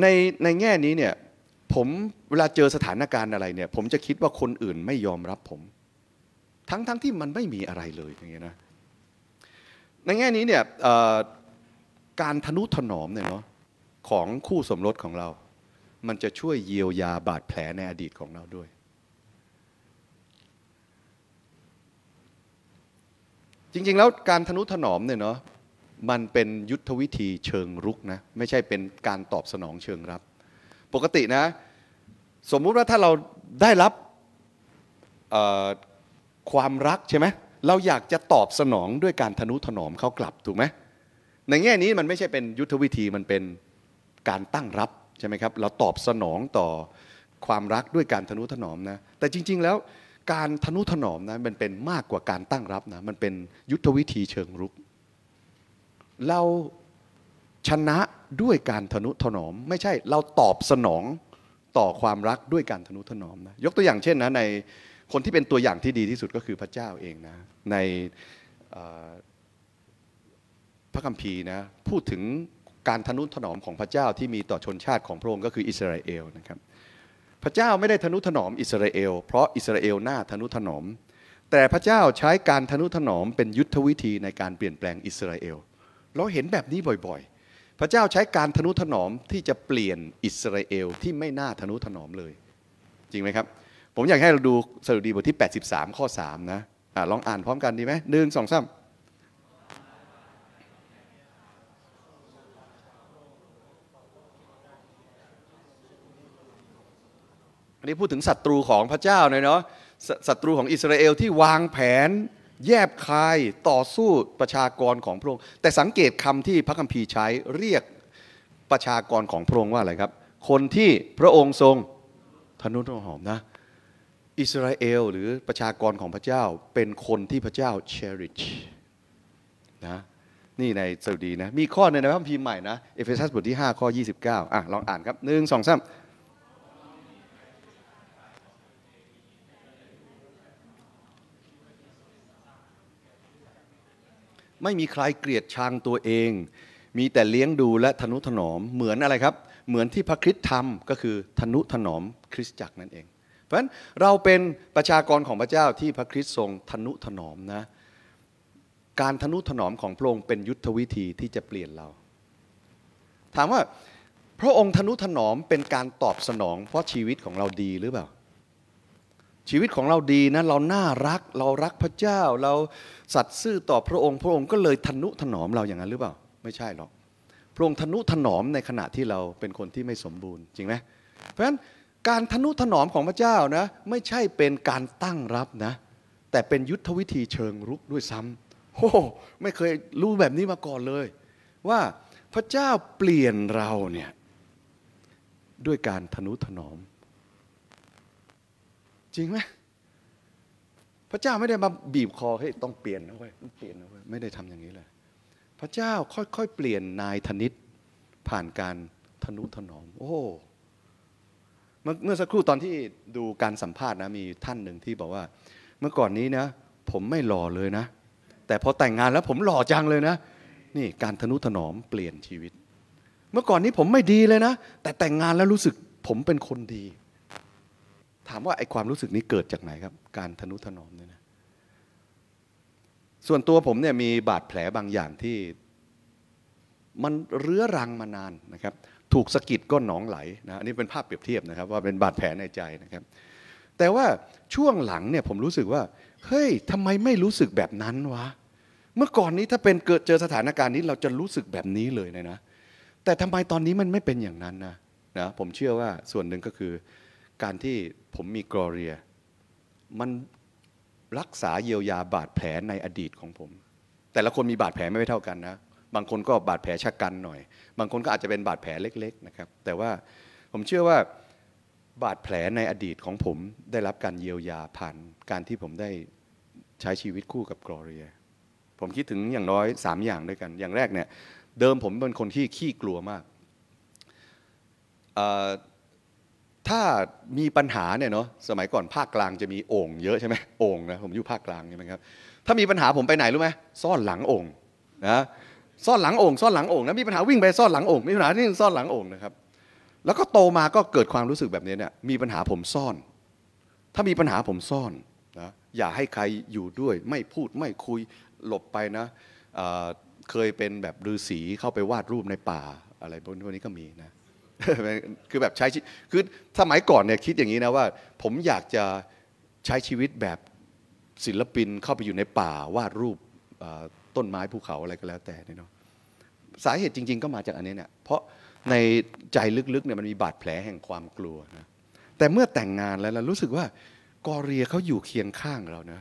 ในในแง่นี้เนี่ยผมเวลาเจอสถานการณ์อะไรเนี่ยผมจะคิดว่าคนอื่นไม่ยอมรับผม ทั้งทั้งที่มันไม่มีอะไรเลยอย่างเงี้ยนะในแง่นี้เนี่ยการทนุถนอมเนี่ยเนาะของคู่สมรสของเรา มันจะช่วยเยียวยาบาดแผลในอดีตของเราด้วย จริงๆ แล้วการทนุถนอมเนี่ยเนาะมันเป็นยุทธวิธีเชิงรุกนะ ไม่ใช่เป็นการตอบสนองเชิงรับ ปกตินะสมมุติว่าถ้าเราได้รับความรักใช่ไหมเราอยากจะตอบสนองด้วยการทนุถนอมเขากลับ ถูกไหม ในแง่นี้มันไม่ใช่เป็นยุทธวิธีมันเป็นการตั้งรับ ใช่ไหมครับ เราตอบสนองต่อความรักด้วยการทนุถนอมนะแต่จริงๆแล้วการทนุถนอมนะมันเป็นมากกว่าการตั้งรับนะมันเป็นยุทธวิธีเชิงรุก เราชนะด้วยการทนุถนอม ไม่ใช่เราตอบสนองต่อความรักด้วยการทนุถนอมนะยกตัวอย่างเช่นนะในคนที่เป็นตัวอย่างที่ดีที่สุดก็คือพระเจ้าเองนะในพระคัมภีร์นะพูดถึงการทนุถนอมของพระเจ้าที่มีต่อชนชาติของพระองค์ก็คืออิสราเอลนะครับ พระเจ้าไม่ได้ทนุถนอมอิสราเอลเพราะอิสราเอลหน้าทนุถนอมแต่พระเจ้าใช้การทนุถนอมเป็นยุทธวิธีในการเปลี่ยนแปลงอิสราเอล เราเห็นแบบนี้บ่อยๆ พระเจ้าใช้การทนุถนอมที่จะเปลี่ยนอิสราเอลที่ไม่น่าทนุถนอมเลย จริงไหมครับผมอยากให้เราดูสดุดีบทที่ 83 ข้อ 3นะอะลองอ่านพร้อมกันดีไหมหนึ่งสองสามอันนี้พูดถึงศัตรูของพระเจ้ายเนาะศัตรูของอิสราเอลที่วางแผนแยบคายต่อสู้ประชากรของพระองค์แต่สังเกตคำที่พระคัมภีร์ใช้เรียกประชากรของพระองค์ว่าอะไรครับ คนที่พระองค์ทรงทนุถนอมนะอิสราเอล หรือประชากรของพระเจ้าเป็นคนที่พระเจ้า cherish นะนี่ในสดุดีนะ มีข้อในพระคัมภีร์ใหม่นะเอเฟซัสบทที่5ข้อ 29 อ่ะ ลองอ่านครับหนึ่งสองสามไม่มีใครเกลียดชังตัวเอง มีแต่เลี้ยงดูและทนุถนอม เหมือนอะไรครับ เหมือนที่พระคริสต์ทำก็คือทนุถนอมคริสตจักรนั่นเองพราะฉะนั้นเราเป็นประชากรของพระเจ้าที่พระคริสต์ทรงทนุถนอมนะการทนุถนอมของพระองค์เป็นยุทธวิธีที่จะเปลี่ยนเรา ถามว่าพระองค์ทนุถนอมเป็นการตอบสนอง เพราะชีวิตของเราดีหรือเปล่า ชีวิตของเราดีนะเราน่ารักเรารักพระเจ้าเราสัตย์ซื่อต่อพระองค์พระองค์ก็เลยทนุถนอมเราอย่างนั้นหรือเปล่าไม่ใช่หรอกพระองค์ทนุถนอมในขณะที่เราเป็นคนที่ไม่สมบูรณ์จริงไหมเพราะฉะนั้นการทนุถนอมของพระเจ้านะไม่ใช่เป็นการตั้งรับ นะ แต่เป็นยุทธวิธีเชิงรุกด้วยซ้ำโอ้ไม่เคยรู้แบบนี้มา ก่อนเลย ว่าพระเจ้าเปลี่ยนเรา เนี่ย ด้วยการทนุถนอมจริงไหมพระเจ้าไม่ได้มาบีบ คอให้ต้องเปลี่ยนนะเว้ยต้องเปลี่ยนนะเว้ยไม่ได้ทำอย่างนี้เลย พระเจ้าค่อยๆเปลี่ยน นายธนิตผ่านการทนุถนอมโอ้เมื่อสักครู่ตอนที่ดูการสัมภาษณ์นะมีท่านหนึ่งที่บอกว่า เมื่อก่อนนี้นะผมไม่หล่อเลยนะแต่พอแต่งงานแล้วผมหล่อจังเลยนะนี่การทนุถนอมเปลี่ยนชีวิต เมื่อก่อนนี้ผมไม่ดีเลยนะ แต่แต่งงานแล้วรู้สึกผมเป็นคนดี ถามว่าไอความรู้สึกนี้เกิดจากไหนครับ การทนุถนอมเนี่ยนะ ส่วนตัวผมเนี่ย มีบาดแผลบางอย่างที่ มันเรื้อรังมานานนะครับถูกสะกิดก็หนองไหลนะอันนี้เป็นภาพเปรียบเทียบนะครับ ว่าเป็นบาดแผลในใจนะครับ แต่ว่าช่วงหลังเนี่ยผมรู้สึกว่า เฮ้ยทำไมไม่รู้สึกแบบนั้นวะ เมื่อก่อนนี้ถ้าเป็นเกิดเจอสถานการณ์นี้เราจะรู้สึกแบบนี้เลยนะนะแต่ทำไมตอนนี้มันไม่เป็นอย่างนั้นนะนะผมเชื่อว่าส่วนหนึ่งก็คือการที่ผมมีกรอเรีย มันรักษาเยียวยาบาดแผลในอดีตของผม แต่ละคนมีบาดแผลไม่เท่ากันนะบางคนก็บาดแผลชะกันหน่อย บางคนก็อาจจะเป็นบาดแผลเล็กๆนะครับ แต่ว่าผมเชื่อว่าบาดแผลในอดีตของผมได้รับการเยียวยาผ่านการที่ผมได้ใช้ชีวิตคู่กับกรอเรีย ผมคิดถึงอย่างน้อย 3 อย่างด้วยกัน อย่างแรกเนี่ย เดิมผมเป็นคนที่ขี้กลัวมาก ถ้ามีปัญหาเนี่ยเนาะ สมัยก่อนภาคกลางจะมีโอ่งเยอะใช่ไหมโอ่งนะ ผมอยู่ภาคกลางใช่ไหมครับ ถ้ามีปัญหาผมไปไหนรู้ไหมซ่อนหลังโอ่งนะซ่อนหลังโอ่งซ่อนหลังโอ่งนะมีปัญหาวิ่งไปซ่อนหลังโอ่งมีปัญหาที่ซ่อนหลังโอ่งนะครับแล้วก็โตมาก็เกิดความรู้สึกแบบนี้เนี่ยมีปัญหาผมซ่อน ถ้ามีปัญหาผมซ่อนนะอย่าให้ใครอยู่ด้วย ไม่พูดไม่คุยหลบไปนะเคยเป็นแบบฤาษีเข้าไปวาดรูปในป่าอะไรพวกนี้ก็มีนะคือแบบใช้คือสมัยก่อนเนี่ยคิดอย่างนี้นะว่า ผมอยากจะใช้ชีวิตแบบศิลปินเข้าไปอยู่ในป่าวาดรูปต้นไม้ภูเขาอะไรก็แล้วแต่นี่เนาะสาเหตุจริง ๆ ก็มาจากอันนี้เนี่ยเพราะในใจลึกๆเนี่ยมันมีบาดแผลแห่งความกลัวนะแต่เมื่อแต่งงานแล้วเรารู้สึกว่า กอเรียเขาอยู่เคียงข้างเรานะ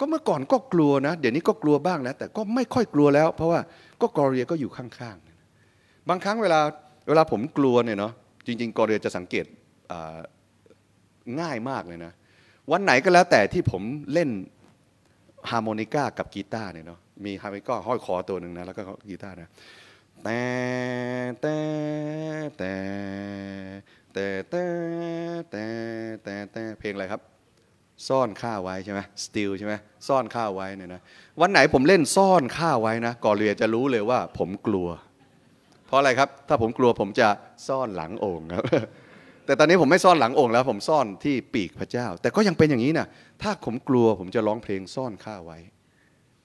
ก็เมื่อก่อนก็กลัวนะ เดี๋ยวนี้ก็กลัวบ้างนะแต่ก็ไม่ค่อยกลัวแล้ว เพราะว่าก็กอเรียก็อยู่ข้าง ๆ บางครั้งเวลาเวลาผมกลัวเนี่ยเนาะจริง ๆกอเรียจะสังเกตง่ายมากเลยนะวันไหนก็แล้วแต่ที่ผมเล่นฮาร์โมนิก้ากับกีตาร์เนี่ยเนาะมีฮาร์โมนิก้าห้อยคอตัวหนึ่งนะแล้วก็กีตาร์นะแต่แต่แต่แต่แต่แต่แต่เพลงอะไรครับ ซ่อนข้าไว้ใช่ไหมสติลใช่ไหมซ่อนข้าไว้เนี่ยนะวันไหนผมเล่นซ่อนข้าไว้นะก่อเรียจะรู้เลยว่า ผมกลัว เพราะอะไรครับ ถ้าผมกลัวผมจะซ่อนหลังโอ่งครับแต่ตอนนี้ผมไม่ซ่อนหลังองค์แล้ว ผมซ่อนที่ปีกพระเจ้า แต่ก็ยังเป็นอย่างนี้นะถ้าผมกลัวผมจะร้องเพลงซ่อนข้าไว้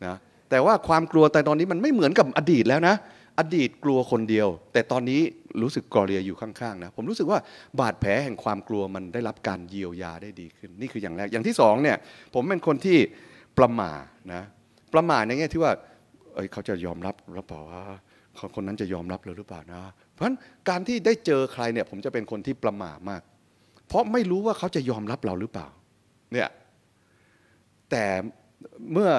นะแต่ว่าความกลัวแต่ตอนนี้มันไม่เหมือนกับอดีตแล้วนะ อดีตกลัวคนเดียว แต่ตอนนี้รู้สึกกอเรียอยู่ข้างๆนะผมรู้สึกว่าบาดแผลแห่งความกลัวมันได้รับการเยียวยาได้ดีขึ้น นี่คืออย่างแรกอย่างที่สองเนี่ย ผมเป็นคนที่ประหม่านะ ประหมาาในแง่ที่ว่าเเขาจะยอมรับหรือเปล่าว่าคนนั้นจะยอมรับเหรือเปล่านะพราะฉะนั้นการที่ได้เจอใครเนี่ยผมจะเป็นคนที่ประหม่ามาก เพราะไม่รู้ว่าเขาจะยอมรับเราหรือเปล่าเนี่ยแต่เมื่อ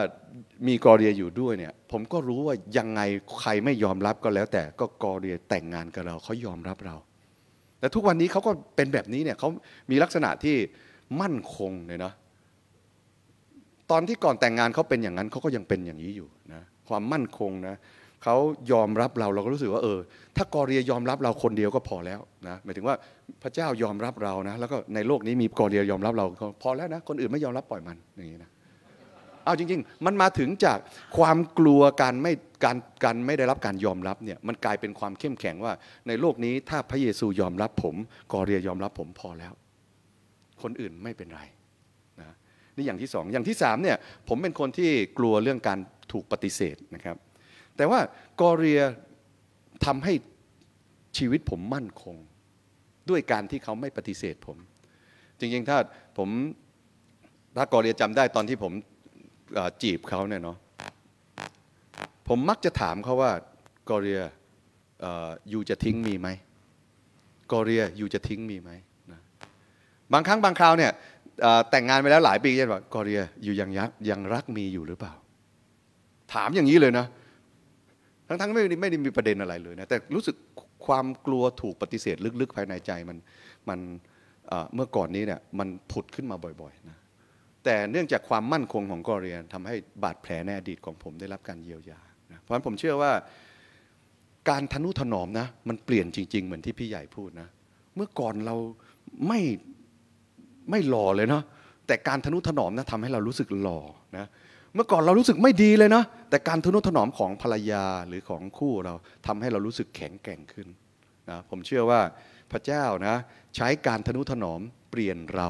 มีกอรียอยู่ด้วยเนี่ย ผมก็รู้ว่ายังไงใครไม่ยอมรับก็แล้ว แต่ก็กอรียแต่งงานกับเราเขายอมรับเราแต่ทุกวันนี้เขาก็เป็นแบบนี้เนี่ยเขามีลักษณะที่มั่นคงเลยนะตอนที่ก่อนแต่งงานเขาเป็นอย่างนั้นเขาก็ยังเป็นอย่างนี้อยู่นะความมั่นคงนะเขายอมรับเรา เราก็รู้สึกว่าเออ ถ้ากอรียยอมรับเราคนเดียวก็พอแล้วนะหมายถึงว่าพระเจ้ายอมรับเรานะแล้วก็ในโลกนี้มีกอรียยอมรับเราพอแล้วนะ คนอื่นไม่ยอมรับปล่อยมันอย่างนี้นะเอาจริง ๆ มันมาถึงจากความกลัวการไม่การการไม่ได้รับการยอมรับเนี่ยมันกลายเป็นความเข้มแข็งว่า ในโลกนี้ถ้าพระเยซูยอมรับผมกอรียยอมรับผมพอแล้ว คนอื่นไม่เป็นไรนะ นี่อย่างที่สองอย่างที่สามเนี่ยผมเป็นคนที่กลัวเรื่องการถูกปฏิเสธนะครับแต่ว่ากอเรียทำให้ชีวิตผมมั่นคง ด้วยการที่เขาไม่ปฏิเสธผม จริงๆ ถ้าผม ถ้ากอเรียจำได้ตอนที่ผมจีบเขาเนี่ยเนาะผมมักจะถามเขาว่ากอเรียยูจะทิ้งมีไหมกอเรียยูจะทิ้งมีไหมนะบางครั้งบางคราวเนี่ยแต่งงานไปแล้วหลายปีเ่นบอกกอเรียยูยังยักยังรักมีอยู่หรือเปล่า ถามอย่างนี้เลยนะทั้งๆไม่ไม่ได้มีประเด็นอะไรเลยนะแต่รู้สึกความกลัวถูกปฏิเสธลึกๆ ภายในใจมันมันเมื่อก่อนนี้เนี่ยมันผุดขึ้นมาบ่อย ๆนะ แต่เนื่องจากความมั่นคงของกอเรียนทำให้บาดแผลในอดีตของผมได้รับการเยียวยาเพราะฉะนั้นผมเชื่อว่าการทนุถนอมนะ มันเปลี่ยนจริงๆเหมือนที่พี่ใหญ่พูดนะ เมื่อก่อนเราไม่ไม่หล่อเลยเนาะแต่การทนุถนอมนะทำให้เรารู้สึกหล่อนะเมื่อก่อนเรารู้สึกไม่ดีเลยนะ แต่การทนุถนอมของภรรยาหรือของคู่เราทำให้เรารู้สึกแข็งแกร่งขึ้นนะผมเชื่อว่าพระเจ้านะใช้การทนุถนอมเปลี่ยนเรา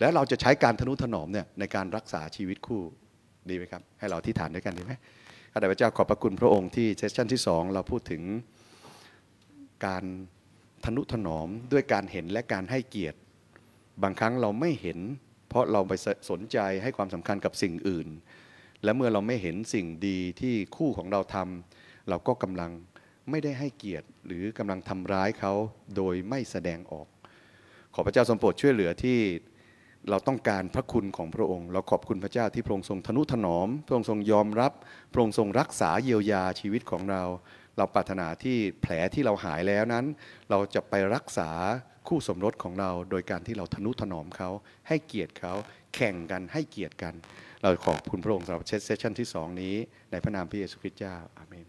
และเราจะใช้การทนุถนอมเนี่ยในการรักษาชีวิตคู่ดีไหมครับ ให้เราที่ฐานด้วยกันดีไหมข้าแต่พระเจ้าขอบพระคุณพระองค์ที่เซสชั่นที่สองเราพูดถึงการทนุถนอมด้วยการเห็นและการให้เกียรติ บางครั้งเราไม่เห็นเพราะเราไปสนใจให้ความสำคัญกับสิ่งอื่น และเมื่อเราไม่เห็นสิ่งดีที่คู่ของเราทำ เราก็กำลังไม่ได้ให้เกียรติ หรือกำลังทำร้ายเขาโดยไม่แสดงออก ขอพระเจ้าทรงโปรดช่วยเหลือที่เราต้องการพระคุณของพระองค์ เราขอบคุณพระเจ้าที่พระองค์ทรงทนุถนอมพระองค์ทรงยอมรับ พระองค์ทรงรักษาเยียวยาชีวิตของเรา เราปรารถนาที่แผลที่เราหายแล้วนั้น เราจะไปรักษาคู่สมรสของเราโดยการที่เราทนุถนอมเขา ให้เกียรติเขาแข่งกันให้เกียรติกัน เราขอบคุณพระองค์สำหรับเซสชั่นที่สองนี้ในพระนามพระเยซูคริสต์เจ้าอาเมน